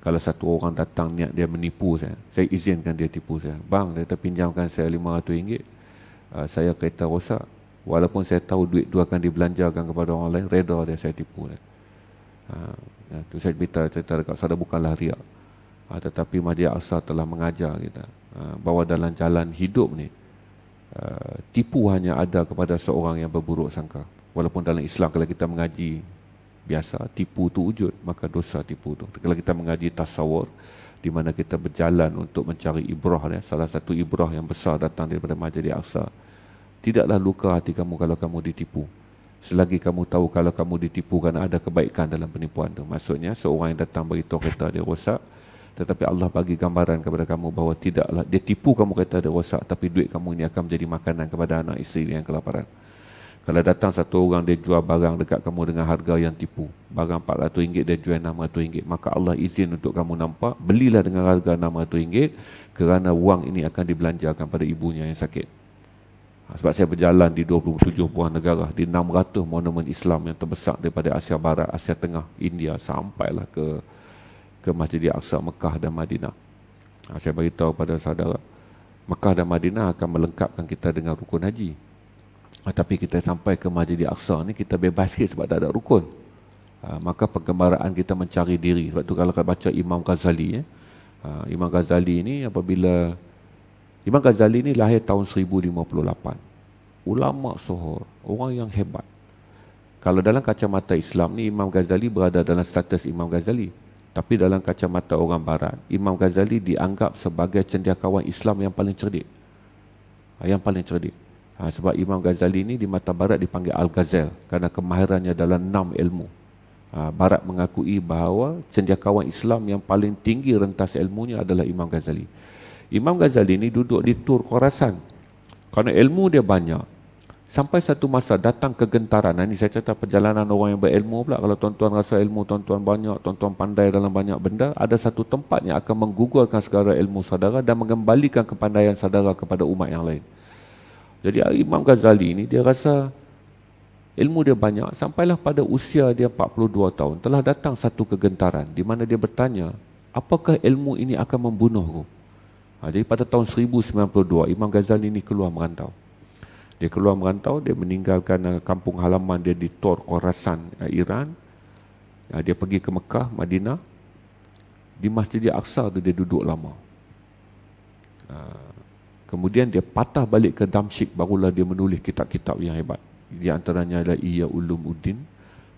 kalau satu orang datang niat dia menipu saya, saya izinkan dia tipu saya. Bang, dia pinjamkan saya RM500. Uh, saya kereta rosak, walaupun saya tahu duit tu akan dibelanjakan kepada orang lain reda dia saya tipu ha, ya, tu saya cerita cerita dekat saudara bukanlah riak ha, tetapi Mahdi Asal telah mengajar kita ha, bahawa dalam jalan hidup ni Uh, tipu hanya ada kepada seorang yang berburuk sangka walaupun dalam Islam kalau kita mengaji biasa tipu tu wujud maka dosa tipu tu kalau kita mengaji tasawur di mana kita berjalan untuk mencari ibrah ya, salah satu ibrah yang besar datang daripada majlis aqsa uh, Tidaklah luka hati kamu kalau kamu ditipu. Selagi kamu tahu kalau kamu ditipu kerana ada kebaikan dalam penipuan itu. Maksudnya seorang yang datang bagi beritahu kereta dia rosak. Tetapi Allah bagi gambaran kepada kamu bahawa tidaklah. Dia tipu kamu kereta dia rosak. Tapi duit kamu ini akan menjadi makanan kepada anak isteri yang kelaparan. Kalau datang satu orang dia jual barang dekat kamu dengan harga yang tipu. Barang RM400 dia jual RM600. Maka Allah izin untuk kamu nampak. Belilah dengan harga RM600. Kerana wang ini akan dibelanjakan pada ibunya yang sakit. Ha, sebab saya berjalan di 27 buah negara, di 600 monumen Islam yang terbesar daripada Asia Barat, Asia Tengah, India sampailah ke ke Masjid Al-Aqsa Mekah dan Madinah. Ha, saya beritahu pada saudara, Mekah dan Madinah akan melengkapkan kita dengan rukun haji. Ha, tapi kita sampai ke Masjid Al-Aqsa ni, kita bebas sikit sebab tak ada rukun. Maka penggembaraan kita mencari diri. Sebab tu kalau kita baca Imam Ghazali, eh, Imam Ghazali ni apabila... Imam Ghazali ni lahir tahun 1058. Ulama suhur, orang yang hebat. Kalau dalam kacamata Islam ni Imam Ghazali berada dalam status Imam Ghazali. Tapi dalam kacamata orang barat, Imam Ghazali dianggap sebagai cendekiawan Islam yang paling cerdik. Ah, yang paling cerdik. Ha, sebab Imam Ghazali ni di mata barat dipanggil Al-Ghazal kerana kemahirannya dalam enam ilmu. Ha, barat mengakui bahawa cendekiawan Islam yang paling tinggi rentas ilmunya adalah Imam Ghazali. Imam Ghazali ni duduk di Tur Khurasan kerana ilmu dia banyak sampai satu masa datang kegentaran ini saya cerita perjalanan orang yang berilmu pula kalau tuan-tuan rasa ilmu tuan-tuan banyak tuan-tuan pandai dalam banyak benda ada satu tempat yang akan menggugurkan segala ilmu saudara dan mengembalikan kepandaian saudara kepada umat yang lain jadi ah, Imam Ghazali ini dia rasa ilmu dia banyak sampailah pada usia dia 42 tahun telah datang satu kegentaran di mana dia bertanya apakah ilmu ini akan membunuhku Ha, jadi pada tahun 1992, Imam Ghazali ini keluar merantau. Dia keluar merantau, dia meninggalkan uh, kampung halaman dia di Tor Khorasan, uh, Iran. Uh, dia pergi ke Mekah, Madinah. Di Masjid Al-Aqsa tu dia duduk lama. Uh, kemudian dia patah balik ke Damsyik, barulah dia menulis kitab-kitab yang hebat. Di antaranya adalah Iyya Ulum Udin,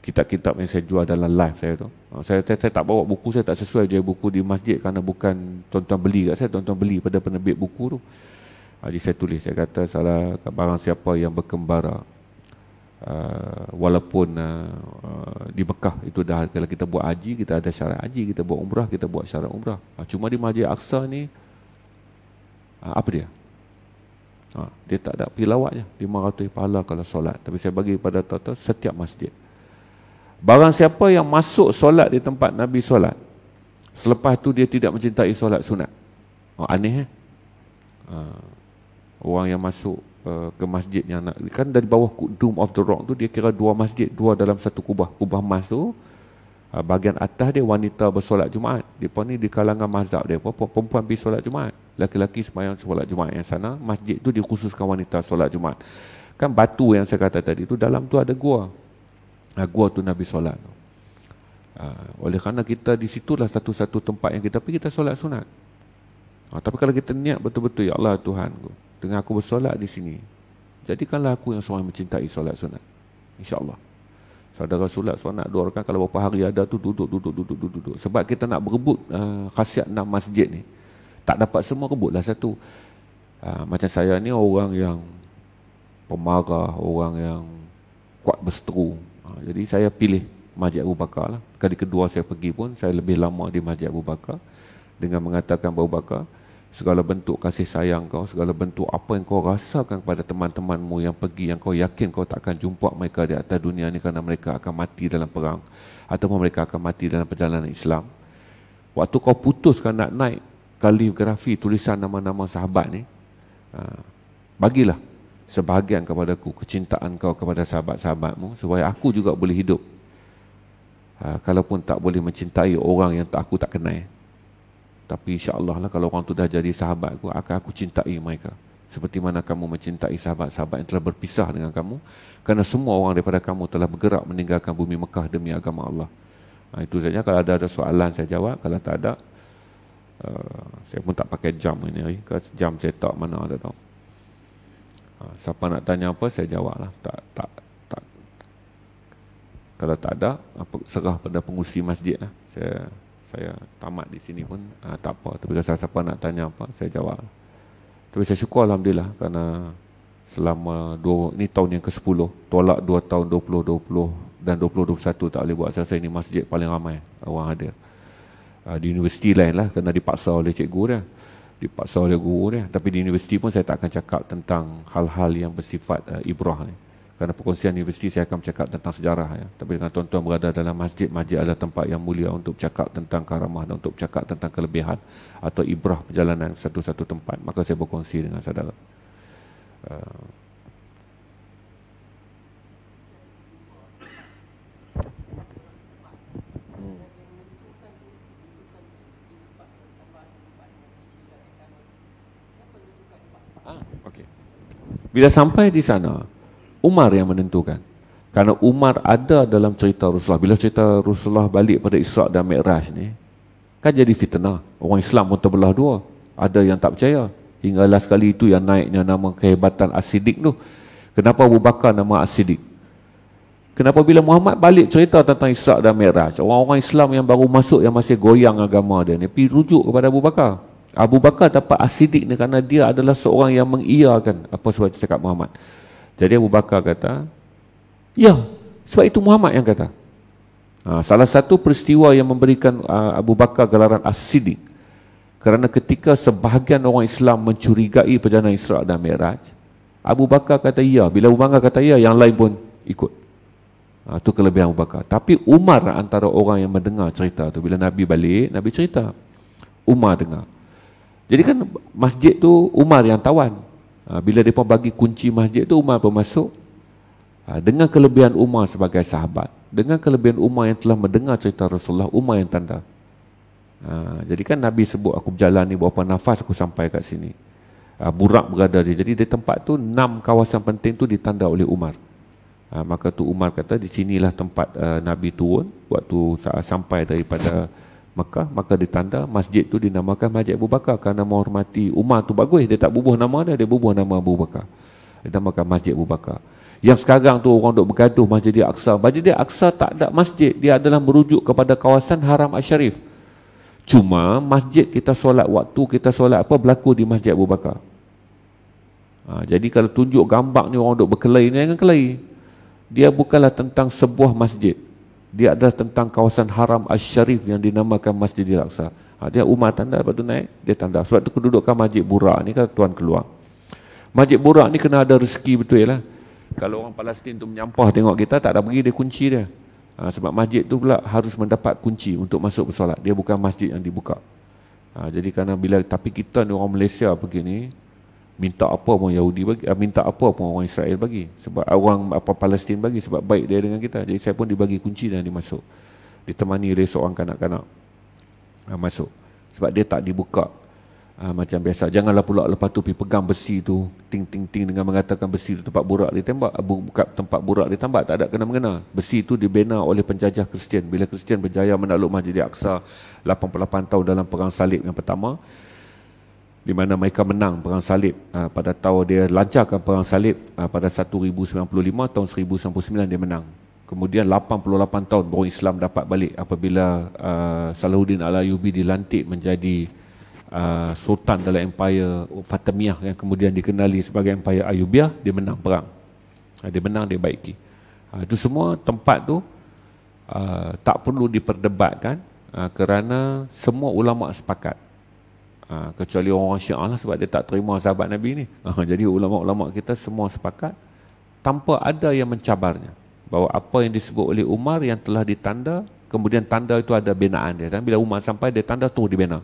kitab-kitab yang saya jual dalam live saya tu. Ah, saya, saya, saya tak bawa buku saya tak sesuai jual buku di masjid kerana bukan tuan-tuan beli kat saya, tuan-tuan beli pada penerbit buku tu. Ah, jadi saya tulis, saya kata salah barang siapa yang berkembara ah, walaupun di Mekah itu dah kalau kita buat haji, kita ada syarat haji, kita buat umrah, kita buat syarat umrah. Cuma di Masjid Aqsa ni apa dia? dia tak ada pilawatnya 500 pahala kalau solat tapi saya bagi pada tuan-tuan setiap masjid Barang siapa yang masuk solat di tempat Nabi solat, selepas tu dia tidak mencintai solat sunat. Oh, aneh eh? Uh, orang yang masuk uh, ke masjid yang nak, kan dari bawah Doom of the Rock tu, dia kira dua masjid, dua dalam satu kubah. Kubah emas tu, uh, ah, bagian atas dia wanita bersolat Jumaat. Dia ni di kalangan mazhab dia, perempuan, perempuan pergi solat Jumaat. Laki-laki semayang solat Jumaat yang sana, masjid tu dikhususkan wanita solat Jumaat. Kan batu yang saya kata tadi tu, dalam tu ada gua gua tu Nabi solat Ha, oleh kerana kita di situlah satu-satu tempat yang kita pergi kita solat sunat. Ha, tapi kalau kita niat betul-betul ya Allah Tuhan ku, dengan aku bersolat di sini. Jadikanlah aku yang semua mencintai solat sunat. Insya-Allah. Saudara solat sunat nak dua kan kalau berapa hari ada tu duduk duduk duduk duduk duduk sebab kita nak berebut uh, khasiat enam masjid ni. Tak dapat semua lah satu. Ha, macam saya ni orang yang pemarah, orang yang kuat berseteru jadi saya pilih Masjid Abu Bakar lah. Kali kedua saya pergi pun saya lebih lama di Masjid Abu Bakar dengan mengatakan Abu Bakar segala bentuk kasih sayang kau, segala bentuk apa yang kau rasakan kepada teman-temanmu yang pergi yang kau yakin kau tak akan jumpa mereka di atas dunia ini kerana mereka akan mati dalam perang ataupun mereka akan mati dalam perjalanan Islam. Waktu kau putuskan nak naik kaligrafi tulisan nama-nama sahabat ni, ha, bagilah sebahagian kepada aku, kecintaan kau kepada sahabat-sahabatmu supaya aku juga boleh hidup. Ha, kalaupun tak boleh mencintai orang yang tak aku tak kenal. Tapi insyaAllah lah kalau orang tu dah jadi sahabat aku, akan aku cintai mereka. Seperti mana kamu mencintai sahabat-sahabat yang telah berpisah dengan kamu. Kerana semua orang daripada kamu telah bergerak meninggalkan bumi Mekah demi agama Allah. Ha, itu saja kalau ada, ada soalan saya jawab. Kalau tak ada, uh, saya pun tak pakai jam ini. Eh. Jam saya tak mana, tak tahu. Ah, siapa nak tanya apa saya jawablah tak tak tak kalau tak ada apa serah pada pengusi masjid lah saya saya tamat di sini pun uh, tak apa tapi kalau siapa nak tanya apa saya jawab lah. tapi saya syukur alhamdulillah kerana selama dua ni tahun yang ke-10 tolak dua tahun 2020 dan 2021 tak boleh buat saya ini masjid paling ramai orang hadir uh, ah, di universiti lain lah kerana dipaksa oleh cikgu dia lah dipaksa oleh guru ni. Tapi di universiti pun saya tak akan cakap tentang hal-hal yang bersifat uh, ibrah ni. Kerana perkongsian universiti saya akan cakap tentang sejarah. Ya. Tapi dengan tuan-tuan berada dalam masjid, masjid adalah tempat yang mulia untuk cakap tentang karamah dan untuk cakap tentang kelebihan atau ibrah perjalanan satu-satu tempat. Maka saya berkongsi dengan saudara. Uh, Bila sampai di sana, Umar yang menentukan. Karena Umar ada dalam cerita Rasulullah. Bila cerita Rasulullah balik pada Isra' dan Mi'raj ni, kan jadi fitnah. Orang Islam pun terbelah dua. Ada yang tak percaya. Hingga last kali itu yang naiknya nama kehebatan Asidik tu. Kenapa Abu Bakar nama Asidik? Kenapa bila Muhammad balik cerita tentang Isra' dan Mi'raj, orang-orang Islam yang baru masuk yang masih goyang agama dia ni, pergi rujuk kepada Abu Bakar. Abu Bakar dapat asidik ni kerana dia adalah seorang yang mengiyakan apa sebab dia cakap Muhammad. Jadi Abu Bakar kata, ya, sebab itu Muhammad yang kata. Ha, salah satu peristiwa yang memberikan uh, Abu Bakar gelaran asidik kerana ketika sebahagian orang Islam mencurigai perjalanan Israq dan Miraj, Abu Bakar kata ya. Bila Abu Bakar kata ya, yang lain pun ikut. Itu ha, kelebihan Abu Bakar. Tapi Umar antara orang yang mendengar cerita tu Bila Nabi balik, Nabi cerita. Umar dengar. Jadi kan masjid tu Umar yang tawan. Ha, bila dia pun bagi kunci masjid tu Umar pun masuk. Ha, dengan kelebihan Umar sebagai sahabat. Dengan kelebihan Umar yang telah mendengar cerita Rasulullah. Umar yang tanda. Ha, jadi kan Nabi sebut aku berjalan ni berapa nafas aku sampai kat sini. Ha, burak berada dia. Jadi di tempat tu enam kawasan penting tu ditanda oleh Umar. Ha, maka tu Umar kata di sinilah tempat uh, Nabi turun waktu sampai daripada Mekah maka ditanda masjid tu dinamakan Masjid Abu Bakar kerana menghormati Umar tu bagus dia tak bubuh nama dia dia bubuh nama Abu Bakar dinamakan Masjid Abu Bakar yang sekarang tu orang duk bergaduh Masjid Al-Aqsa Masjid Al-Aqsa tak ada masjid dia adalah merujuk kepada kawasan Haram Asyarif cuma masjid kita solat waktu kita solat apa berlaku di Masjid Abu Bakar ha, jadi kalau tunjuk gambar ni orang duk berkelahi ni jangan kelahi dia bukanlah tentang sebuah masjid dia adalah tentang kawasan haram asy sharif yang dinamakan Masjidil Aqsa. Ha, dia umat tanda lepas tu naik, dia tanda. Sebab tu kedudukan Masjid Burak ni kata tuan keluar. Masjid Burak ni kena ada rezeki betul lah. Kalau orang Palestin tu menyampah tengok kita, tak ada pergi dia kunci dia. Ha, sebab masjid tu pula harus mendapat kunci untuk masuk bersolat. Dia bukan masjid yang dibuka. Ha, jadi kerana bila, tapi kita ni orang Malaysia pergi ni, minta apa pun Yahudi bagi ah, minta apa pun orang Israel bagi sebab orang apa Palestin bagi sebab baik dia dengan kita jadi saya pun dibagi kunci dan dimasuk ditemani oleh seorang kanak-kanak uh, masuk sebab dia tak dibuka uh, macam biasa janganlah pula lepas tu pergi pegang besi tu ting ting ting dengan mengatakan besi tu tempat burak tembak, buka tempat burak tembak tak ada kena mengena besi tu dibina oleh penjajah Kristian bila Kristian berjaya menakluk Masjid Aqsa 88 tahun dalam perang salib yang pertama di mana mereka menang perang salib uh, pada tahun dia lancarkan perang salib uh, pada 1095 tahun 1099 dia menang kemudian 88 tahun baru Islam dapat balik apabila uh, Salahuddin Al-Ayubi dilantik menjadi uh, sultan dalam empire Fatimiyah yang kemudian dikenali sebagai empire Ayubiah dia menang perang uh, dia menang dia baiki uh, itu semua tempat tu uh, tak perlu diperdebatkan uh, kerana semua ulama sepakat Ha, kecuali orang syiah lah sebab dia tak terima sahabat Nabi ni. Ha, jadi ulama-ulama kita semua sepakat tanpa ada yang mencabarnya. Bahawa apa yang disebut oleh Umar yang telah ditanda, kemudian tanda itu ada binaan dia. Dan bila Umar sampai, dia tanda tu dibina.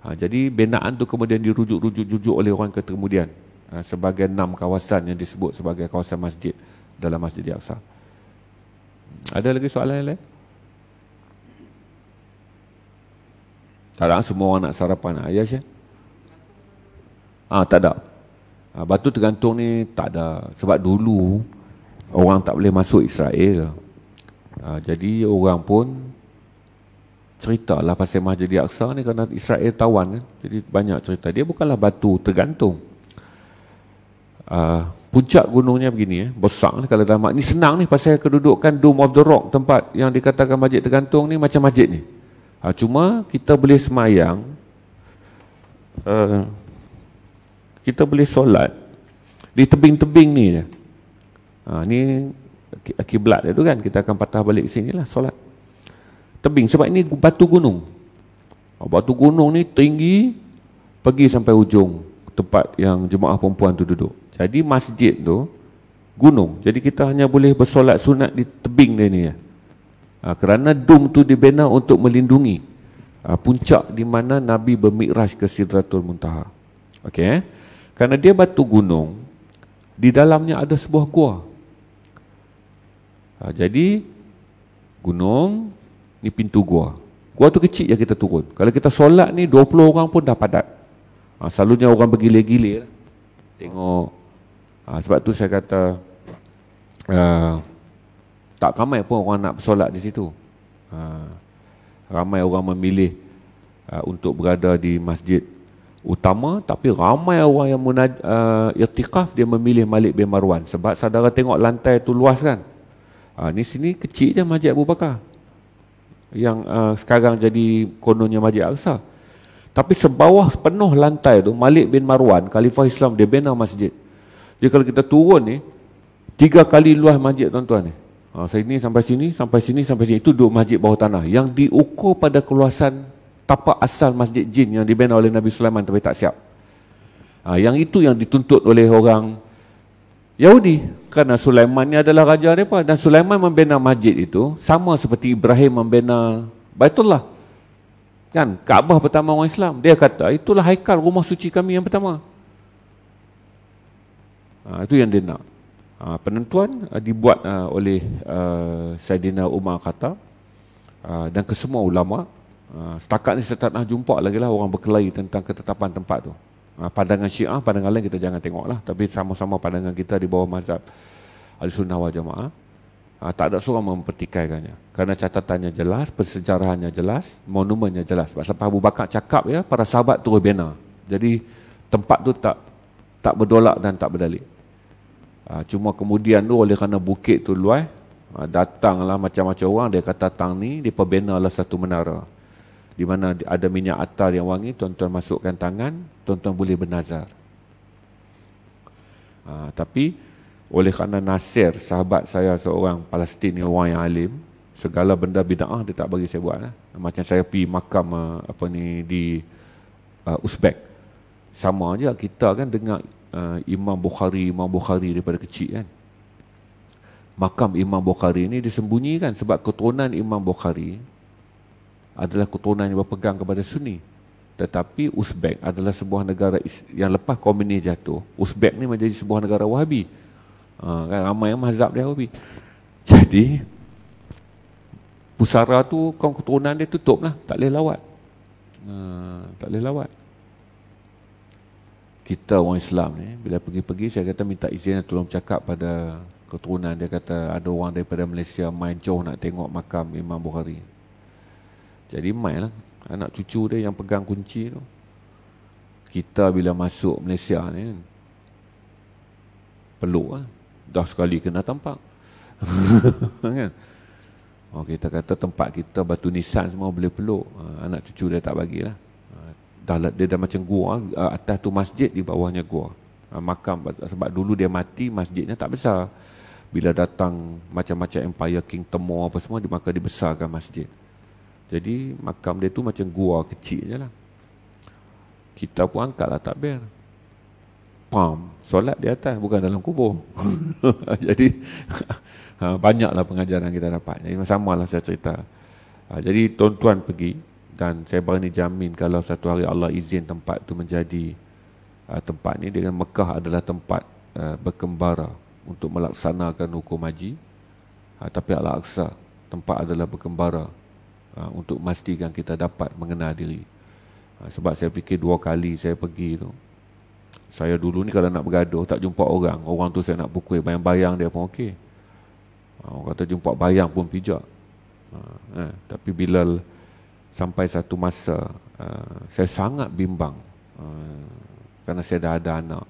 Ha, jadi binaan tu kemudian dirujuk-rujuk-rujuk oleh orang ke kemudian. Ha, sebagai enam kawasan yang disebut sebagai kawasan masjid dalam Masjid di Aksa. Hmm, ada lagi soalan yang lain? Tak ada semua orang nak sarapan lah. Ya, Syekh? Ah, tak ada. Ah, batu tergantung ni tak ada. Sebab dulu orang tak boleh masuk Israel. Ah, jadi orang pun cerita lah pasal Masjid Aqsa ni kerana Israel tawan kan. Jadi banyak cerita. Dia bukanlah batu tergantung. Ah, puncak gunungnya begini eh. Besar ni kalau dalam. Ni senang ni pasal kedudukan Dome of the Rock tempat yang dikatakan masjid tergantung ni macam masjid ni. Ha, cuma kita boleh semayang, uh, kita boleh solat di tebing-tebing ni. Ha, ni kiblat dia tu kan, kita akan patah balik sini lah solat. Tebing, sebab ini batu gunung. Ha, batu gunung ni tinggi, pergi sampai ujung tempat yang jemaah perempuan tu duduk. Jadi masjid tu, gunung. Jadi kita hanya boleh bersolat sunat di tebing dia ni. Ya. Ha, kerana dom tu dibina untuk melindungi ha, puncak di mana Nabi bermikraj ke Sidratul Muntaha. Okey. Eh? Kerana dia batu gunung, di dalamnya ada sebuah gua. Ha, jadi gunung ni pintu gua. Gua tu kecil ya kita turun. Kalau kita solat ni 20 orang pun dah padat. Ha, selalunya orang bergilir-gilir. Tengok. Ha, sebab tu saya kata uh, tak ramai pun orang nak bersolat di situ. Ha, ramai orang memilih ha, untuk berada di masjid utama tapi ramai orang yang munaj, uh, ha, irtikaf dia memilih Malik bin Marwan sebab saudara tengok lantai tu luas kan. Ha, ni sini kecil je masjid Abu Bakar. Yang uh, sekarang jadi kononnya masjid Al-Aqsa. Tapi sebawah penuh lantai tu Malik bin Marwan khalifah Islam dia bina masjid. Jadi kalau kita turun ni tiga kali luas masjid tuan-tuan ni. -tuan, Ha, saya ni sampai sini, sampai sini, sampai sini. Itu dua masjid bawah tanah. Yang diukur pada keluasan tapak asal masjid jin yang dibina oleh Nabi Sulaiman tapi tak siap. Ha, yang itu yang dituntut oleh orang Yahudi. Kerana Sulaiman ni adalah raja mereka. Dan Sulaiman membina masjid itu sama seperti Ibrahim membina Baitullah. Kan? Kaabah pertama orang Islam. Dia kata, itulah haikal rumah suci kami yang pertama. Ha, itu yang dia nak. Ah, penentuan ah, dibuat ah, oleh uh, Saidina Umar kata dan kesemua ulama uh, setakat ni saya tak nak jumpa lagi lah orang berkelahi tentang ketetapan tempat tu pandangan syiah pandangan lain kita jangan tengok lah tapi sama-sama pandangan kita di bawah mazhab al-sunnah wal jamaah tak ada seorang mempertikaikannya kerana catatannya jelas, persejarahannya jelas, monumennya jelas. Sebab Abu Bakar cakap ya, para sahabat turun bina. Jadi tempat tu tak tak berdolak dan tak berdalik. Ha, cuma kemudian tu oleh kerana bukit tu luar, ha, ah, datanglah macam-macam orang, dia kata tang ni, dia perbena lah satu menara. Di mana ada minyak atar yang wangi, tuan-tuan masukkan tangan, tuan-tuan boleh bernazar. Ha, tapi oleh kerana Nasir, sahabat saya seorang Palestin yang orang yang alim, segala benda bid'ah dia tak bagi saya buat. Lah. Macam saya pergi makam apa ni di uh, Uzbek. Sama aja kita kan dengar uh, Imam Bukhari Imam Bukhari daripada kecil kan makam Imam Bukhari ni disembunyikan sebab keturunan Imam Bukhari adalah keturunan yang berpegang kepada Sunni tetapi Uzbek adalah sebuah negara yang lepas komunis jatuh Uzbek ni menjadi sebuah negara wahabi uh, kan ramai yang mazhab dia wahabi jadi pusara tu kaum keturunan dia tutup lah tak boleh lawat uh, tak boleh lawat kita orang Islam ni bila pergi-pergi saya kata minta izin dan tolong cakap pada keturunan dia kata ada orang daripada Malaysia main jauh nak tengok makam Imam Bukhari jadi main lah anak cucu dia yang pegang kunci tu kita bila masuk Malaysia ni perlu lah dah sekali kena tampak kan Oh, kita kata tempat kita batu nisan semua boleh peluk ah, anak cucu dia tak bagilah dah dia dah macam gua ah, ah, atas tu masjid di bawahnya gua ah, makam sebab dulu dia mati masjidnya tak besar bila datang macam-macam empire king temu apa semua di maka dibesarkan masjid jadi makam dia tu macam gua kecil je lah kita pun angkat lah ber, pam solat di atas bukan dalam kubur jadi banyaklah pengajaran kita dapat jadi sama lah saya cerita jadi tuan-tuan pergi dan saya berani jamin kalau satu hari Allah izin tempat tu menjadi uh, tempat ni dengan Mekah adalah tempat uh, berkembara untuk melaksanakan hukum haji uh, tapi Al-Aqsa tempat adalah berkembara uh, untuk memastikan kita dapat mengenal diri uh, sebab saya fikir dua kali saya pergi tu saya dulu ni kalau nak bergaduh tak jumpa orang orang tu saya nak pukul bayang-bayang dia pun okey uh, orang kata jumpa bayang pun pijak uh, eh, tapi bila sampai satu masa uh, saya sangat bimbang uh, kerana saya dah ada anak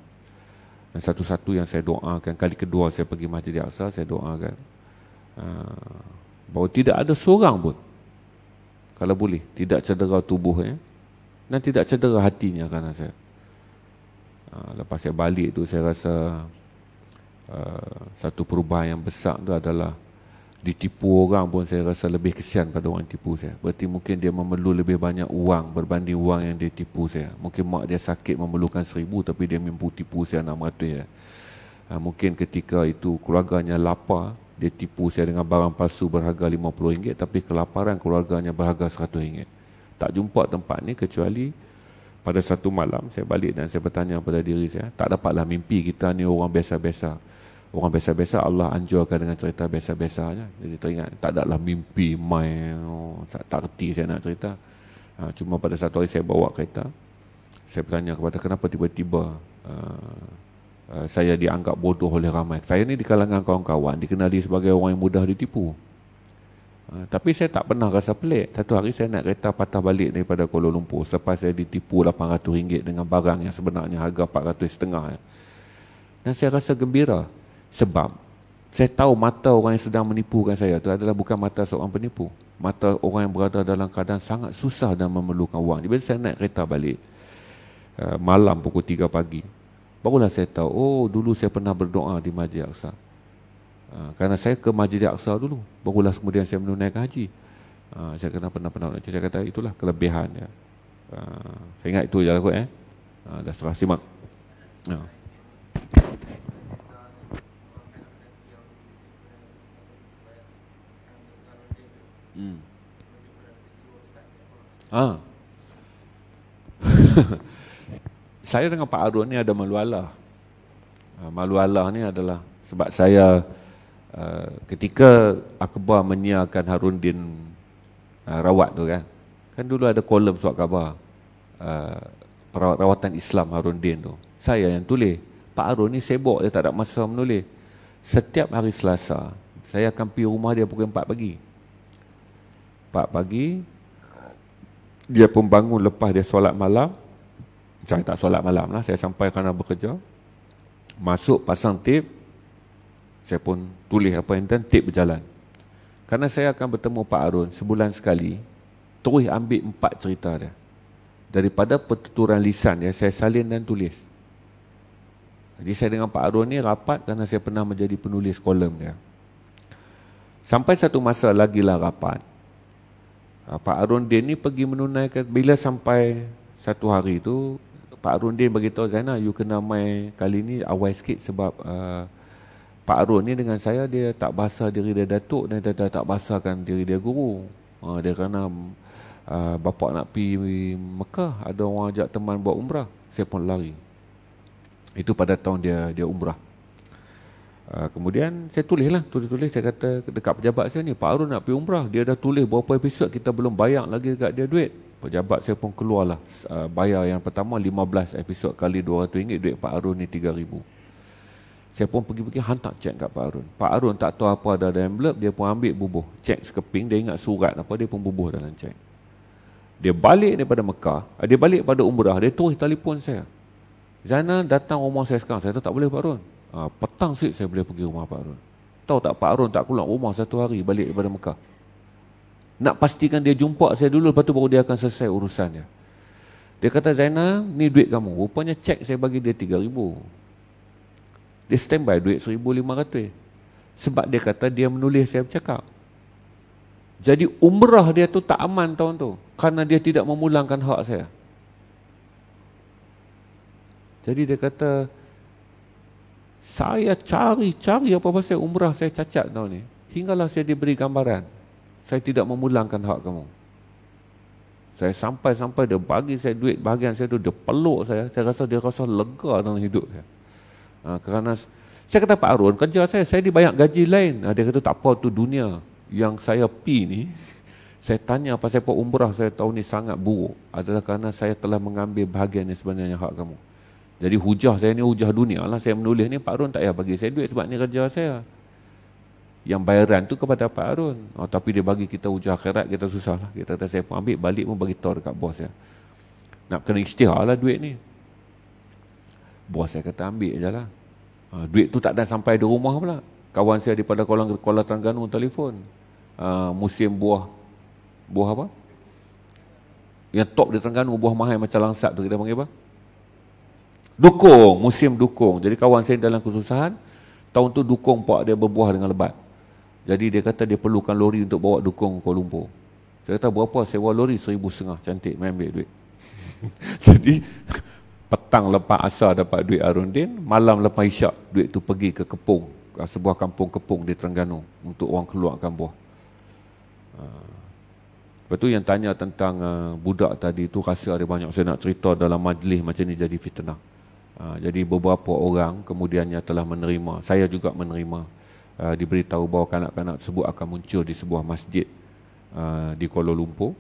dan satu-satu yang saya doakan kali kedua saya pergi Masjid Al-Aqsa saya doakan uh, bahawa tidak ada seorang pun kalau boleh tidak cedera tubuhnya dan tidak cedera hatinya kerana saya uh, lepas saya balik tu saya rasa uh, satu perubahan yang besar tu adalah ditipu orang pun saya rasa lebih kesian pada orang tipu saya. Berarti mungkin dia memerlu lebih banyak uang berbanding uang yang dia tipu saya. Mungkin mak dia sakit memerlukan seribu tapi dia mampu tipu saya enam ratus ya. Ha, mungkin ketika itu keluarganya lapar, dia tipu saya dengan barang palsu berharga lima puluh ringgit tapi kelaparan keluarganya berharga seratus ringgit. Tak jumpa tempat ni kecuali pada satu malam saya balik dan saya bertanya pada diri saya, tak dapatlah mimpi kita ni orang biasa-biasa orang biasa-biasa Allah anjurkan dengan cerita biasa-biasa Jadi teringat tak ada lah mimpi mai oh, tak tak saya nak cerita. Ha, cuma pada satu hari saya bawa kereta. Saya bertanya kepada kenapa tiba-tiba uh, uh, saya dianggap bodoh oleh ramai. Saya ni di kalangan kawan-kawan dikenali sebagai orang yang mudah ditipu. Uh, tapi saya tak pernah rasa pelik. Satu hari saya nak kereta patah balik daripada Kuala Lumpur selepas saya ditipu RM800 dengan barang yang sebenarnya harga RM400.5. Dan saya rasa gembira sebab saya tahu mata orang yang sedang menipukan saya itu adalah bukan mata seorang penipu mata orang yang berada dalam keadaan sangat susah dan memerlukan wang bila saya naik kereta balik uh, malam pukul 3 pagi barulah saya tahu oh dulu saya pernah berdoa di majlis Aqsa Ha, kerana saya ke majlis Aqsa dulu barulah kemudian saya menunaikan haji uh, saya kena pernah pernah saya kata itulah kelebihan ya. saya ingat itu je lah kot eh dah serah simak ha. Hmm. Ha. saya dengan Pak Arun ni ada malu Allah. Malu Allah ni adalah sebab saya uh, ketika akhbar menyiarkan Harundin uh, rawat tu kan. Kan dulu ada kolom suat khabar uh, perawatan Islam Harun Din tu. Saya yang tulis. Pak Arun ni sibuk dia tak ada masa menulis. Setiap hari Selasa, saya akan pergi rumah dia pukul 4 pagi. Empat pagi Dia pun bangun lepas dia solat malam Saya tak solat malam lah Saya sampai kerana bekerja Masuk pasang tip Saya pun tulis apa yang dan tip berjalan Kerana saya akan bertemu Pak Arun Sebulan sekali Terus ambil empat cerita dia Daripada pertuturan lisan ya, Saya salin dan tulis Jadi saya dengan Pak Arun ni rapat Kerana saya pernah menjadi penulis kolom dia Sampai satu masa lagi lah rapat Ah, Pak Arun Arundin ni pergi menunaikan bila sampai satu hari tu Pak Arun Arundin bagi tahu Zainal you kena mai kali ni awal sikit sebab uh, Pak Arun ni dengan saya dia tak bahasa diri dia datuk dan dia tak bahasakan diri dia guru. Uh, dia kena uh, bapa nak pi Mekah ada orang ajak teman buat umrah, saya pun lari. Itu pada tahun dia dia umrah. Uh, kemudian saya tulis lah, tulis-tulis saya kata dekat pejabat saya ni, Pak Arun nak pergi umrah, dia dah tulis berapa episod kita belum bayar lagi dekat dia duit. Pejabat saya pun keluar lah, uh, ah, bayar yang pertama 15 episod kali RM200 duit Pak Arun ni RM3,000. Saya pun pergi-pergi hantar cek kat Pak Arun. Pak Arun tak tahu apa ada dalam envelope, dia pun ambil bubuh. Cek sekeping, dia ingat surat apa, dia pun bubuh dalam cek. Dia balik daripada Mekah, ah, dia balik pada umrah, dia terus telefon saya. Zainal datang rumah saya sekarang, saya kata tak boleh Pak Arun. Ha, petang sikit saya boleh pergi rumah Pak Arun. Tahu tak Pak Arun tak keluar rumah satu hari balik daripada Mekah. Nak pastikan dia jumpa saya dulu lepas tu baru dia akan selesai urusannya. Dia kata Zainal ni duit kamu. Rupanya cek saya bagi dia RM3,000. Dia standby duit RM1,500. Sebab dia kata dia menulis saya bercakap. Jadi umrah dia tu tak aman tahun tu. Kerana dia tidak memulangkan hak saya. Jadi dia kata, saya cari-cari apa pasal umrah saya cacat tau ni. Hinggalah saya diberi gambaran. Saya tidak memulangkan hak kamu. Saya sampai-sampai dia bagi saya duit bahagian saya tu, dia peluk saya. Saya rasa dia rasa lega dalam hidup saya. Ha, kerana saya kata Pak Arun, kerja saya, saya dibayar gaji lain. Ha, dia kata tak apa tu dunia yang saya pi ni. Saya tanya pasal apa umrah saya tahun ni sangat buruk. Adalah kerana saya telah mengambil bahagian yang sebenarnya hak kamu. Jadi hujah saya ni hujah dunia lah. Saya menulis ni Pak Arun tak payah bagi saya duit sebab ni kerja saya. Yang bayaran tu kepada Pak Arun. Oh, tapi dia bagi kita hujah akhirat, kita susah lah. Kita kata saya pun ambil balik pun bagi tahu dekat bos saya. Nak kena istihar lah duit ni. Bos saya kata ambil je lah. Ha, duit tu tak dah sampai di rumah pula. Kawan saya daripada Kuala, Kuala Terengganu telefon. Ha, musim buah. Buah apa? Yang top di Terengganu, buah mahal macam langsat tu kita panggil apa? dukung, musim dukung. Jadi kawan saya dalam kesusahan, tahun tu dukung pak dia berbuah dengan lebat. Jadi dia kata dia perlukan lori untuk bawa dukung ke Kuala Lumpur. Saya kata berapa sewa lori? Seribu setengah. Cantik, main ambil duit. Jadi petang lepas asal dapat duit Arundin, malam lepas isyak duit tu pergi ke Kepung, sebuah kampung Kepung di Terengganu untuk orang keluarkan buah. Ah. Lepas tu yang tanya tentang ah, budak tadi tu rasa ada banyak saya nak cerita dalam majlis macam ni jadi fitnah. Ha, jadi beberapa orang kemudiannya telah menerima saya juga menerima ha, diberitahu bahawa kanak-kanak tersebut akan muncul di sebuah masjid ha, di Kuala Lumpur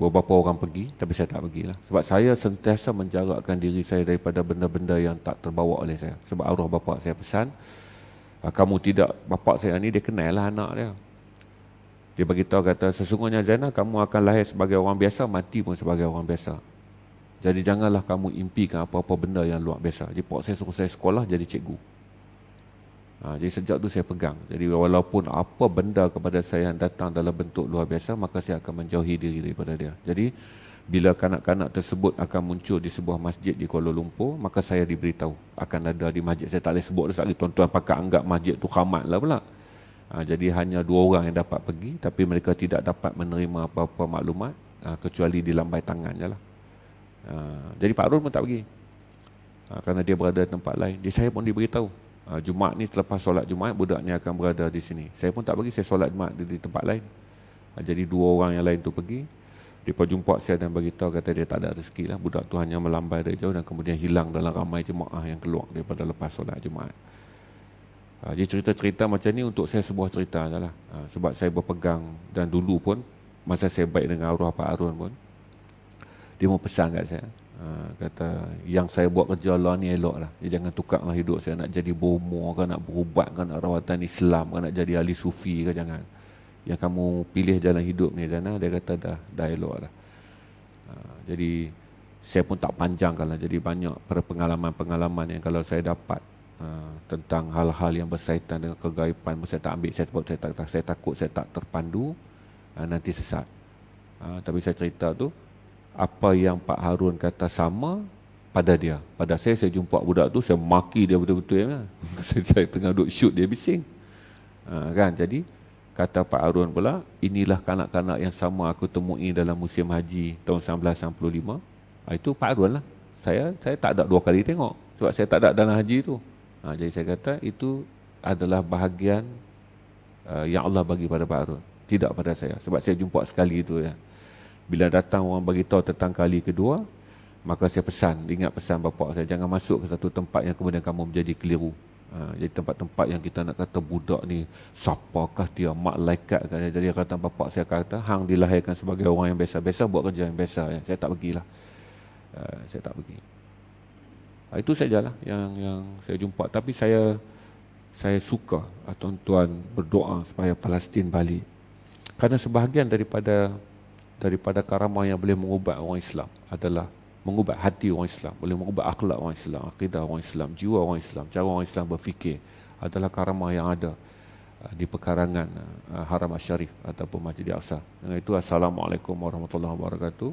beberapa orang pergi tapi saya tak pergilah sebab saya sentiasa menjarakkan diri saya daripada benda-benda yang tak terbawa oleh saya sebab arwah bapa saya pesan kamu tidak bapa saya ni dia kenal lah anak dia dia bagi kata sesungguhnya Zainal kamu akan lahir sebagai orang biasa mati pun sebagai orang biasa jadi janganlah kamu impikan apa-apa benda yang luar biasa. Jadi pak saya suruh saya sekolah jadi cikgu. Ha, jadi sejak tu saya pegang. Jadi walaupun apa benda kepada saya yang datang dalam bentuk luar biasa, maka saya akan menjauhi diri daripada dia. Jadi bila kanak-kanak tersebut akan muncul di sebuah masjid di Kuala Lumpur, maka saya diberitahu akan ada di masjid. Saya tak boleh sebut lagi tuan-tuan pakai anggap masjid tu khamat lah pula. Ha, jadi hanya dua orang yang dapat pergi, tapi mereka tidak dapat menerima apa-apa maklumat, ha, kecuali dilambai tangan je lah. Ha, jadi Pak Arun pun tak pergi. Uh, kerana dia berada di tempat lain. Jadi saya pun diberitahu. Uh, Jumaat ni terlepas solat Jumaat, budak ni akan berada di sini. Saya pun tak pergi, saya solat Jumaat di, di tempat lain. Uh, jadi dua orang yang lain tu pergi. Dia jumpa saya dan beritahu kata dia tak ada rezeki lah. Budak tu hanya melambai dari jauh dan kemudian hilang dalam ramai jemaah yang keluar daripada lepas solat Jumaat. Uh, jadi cerita-cerita macam ni untuk saya sebuah cerita je lah. Uh, sebab saya berpegang dan dulu pun masa saya baik dengan arwah Pak Arun pun, dia mau pesan kat saya. Ha, kata yang saya buat kerja Allah ni elok lah. Dia jangan tukar lah hidup saya nak jadi bomo ke nak berubat ke nak rawatan Islam ke nak jadi ahli sufi ke jangan. Yang kamu pilih jalan hidup ni Zana dia kata dah dah elok lah. Ha, ah, jadi saya pun tak panjangkan lah. Jadi banyak pengalaman-pengalaman yang kalau saya dapat Uh, tentang hal-hal yang bersaitan dengan kegaipan saya tak ambil saya, saya, tak, saya takut saya tak terpandu uh, nanti sesat uh, tapi saya cerita tu apa yang Pak Harun kata sama pada dia. Pada saya, saya jumpa budak tu, saya maki dia betul-betul. Ya. saya, tengah duduk shoot dia bising. Ha, kan? Jadi, kata Pak Harun pula, inilah kanak-kanak yang sama aku temui dalam musim haji tahun 1965. Ha, itu Pak Harun lah. Saya, saya tak ada dua kali tengok. Sebab saya tak ada dalam haji tu. Ha, jadi saya kata, itu adalah bahagian uh, yang Allah bagi pada Pak Harun. Tidak pada saya. Sebab saya jumpa sekali itu. Ya bila datang orang bagi tahu tentang kali kedua maka saya pesan ingat pesan bapa saya jangan masuk ke satu tempat yang kemudian kamu menjadi keliru ha, jadi tempat-tempat yang kita nak kata budak ni siapakah dia malaikat kan jadi kata bapa saya kata hang dilahirkan sebagai orang yang biasa-biasa buat kerja yang biasa ya. saya tak pergilah ha, saya tak pergi ha, itu sajalah yang yang saya jumpa tapi saya saya suka ah, tuan-tuan berdoa supaya Palestin balik karena sebahagian daripada daripada karamah yang boleh mengubah orang Islam adalah mengubah hati orang Islam, boleh mengubah akhlak orang Islam, akidah orang Islam, jiwa orang Islam, cara orang Islam berfikir adalah karamah yang ada uh, di pekarangan uh, Haram Asyarif ataupun Masjid Al-Aqsa. Dengan itu assalamualaikum warahmatullahi wabarakatuh.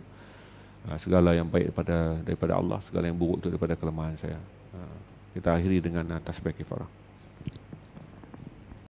Uh, segala yang baik daripada daripada Allah, segala yang buruk itu daripada kelemahan saya. Kita akhiri dengan tasbih kifarah.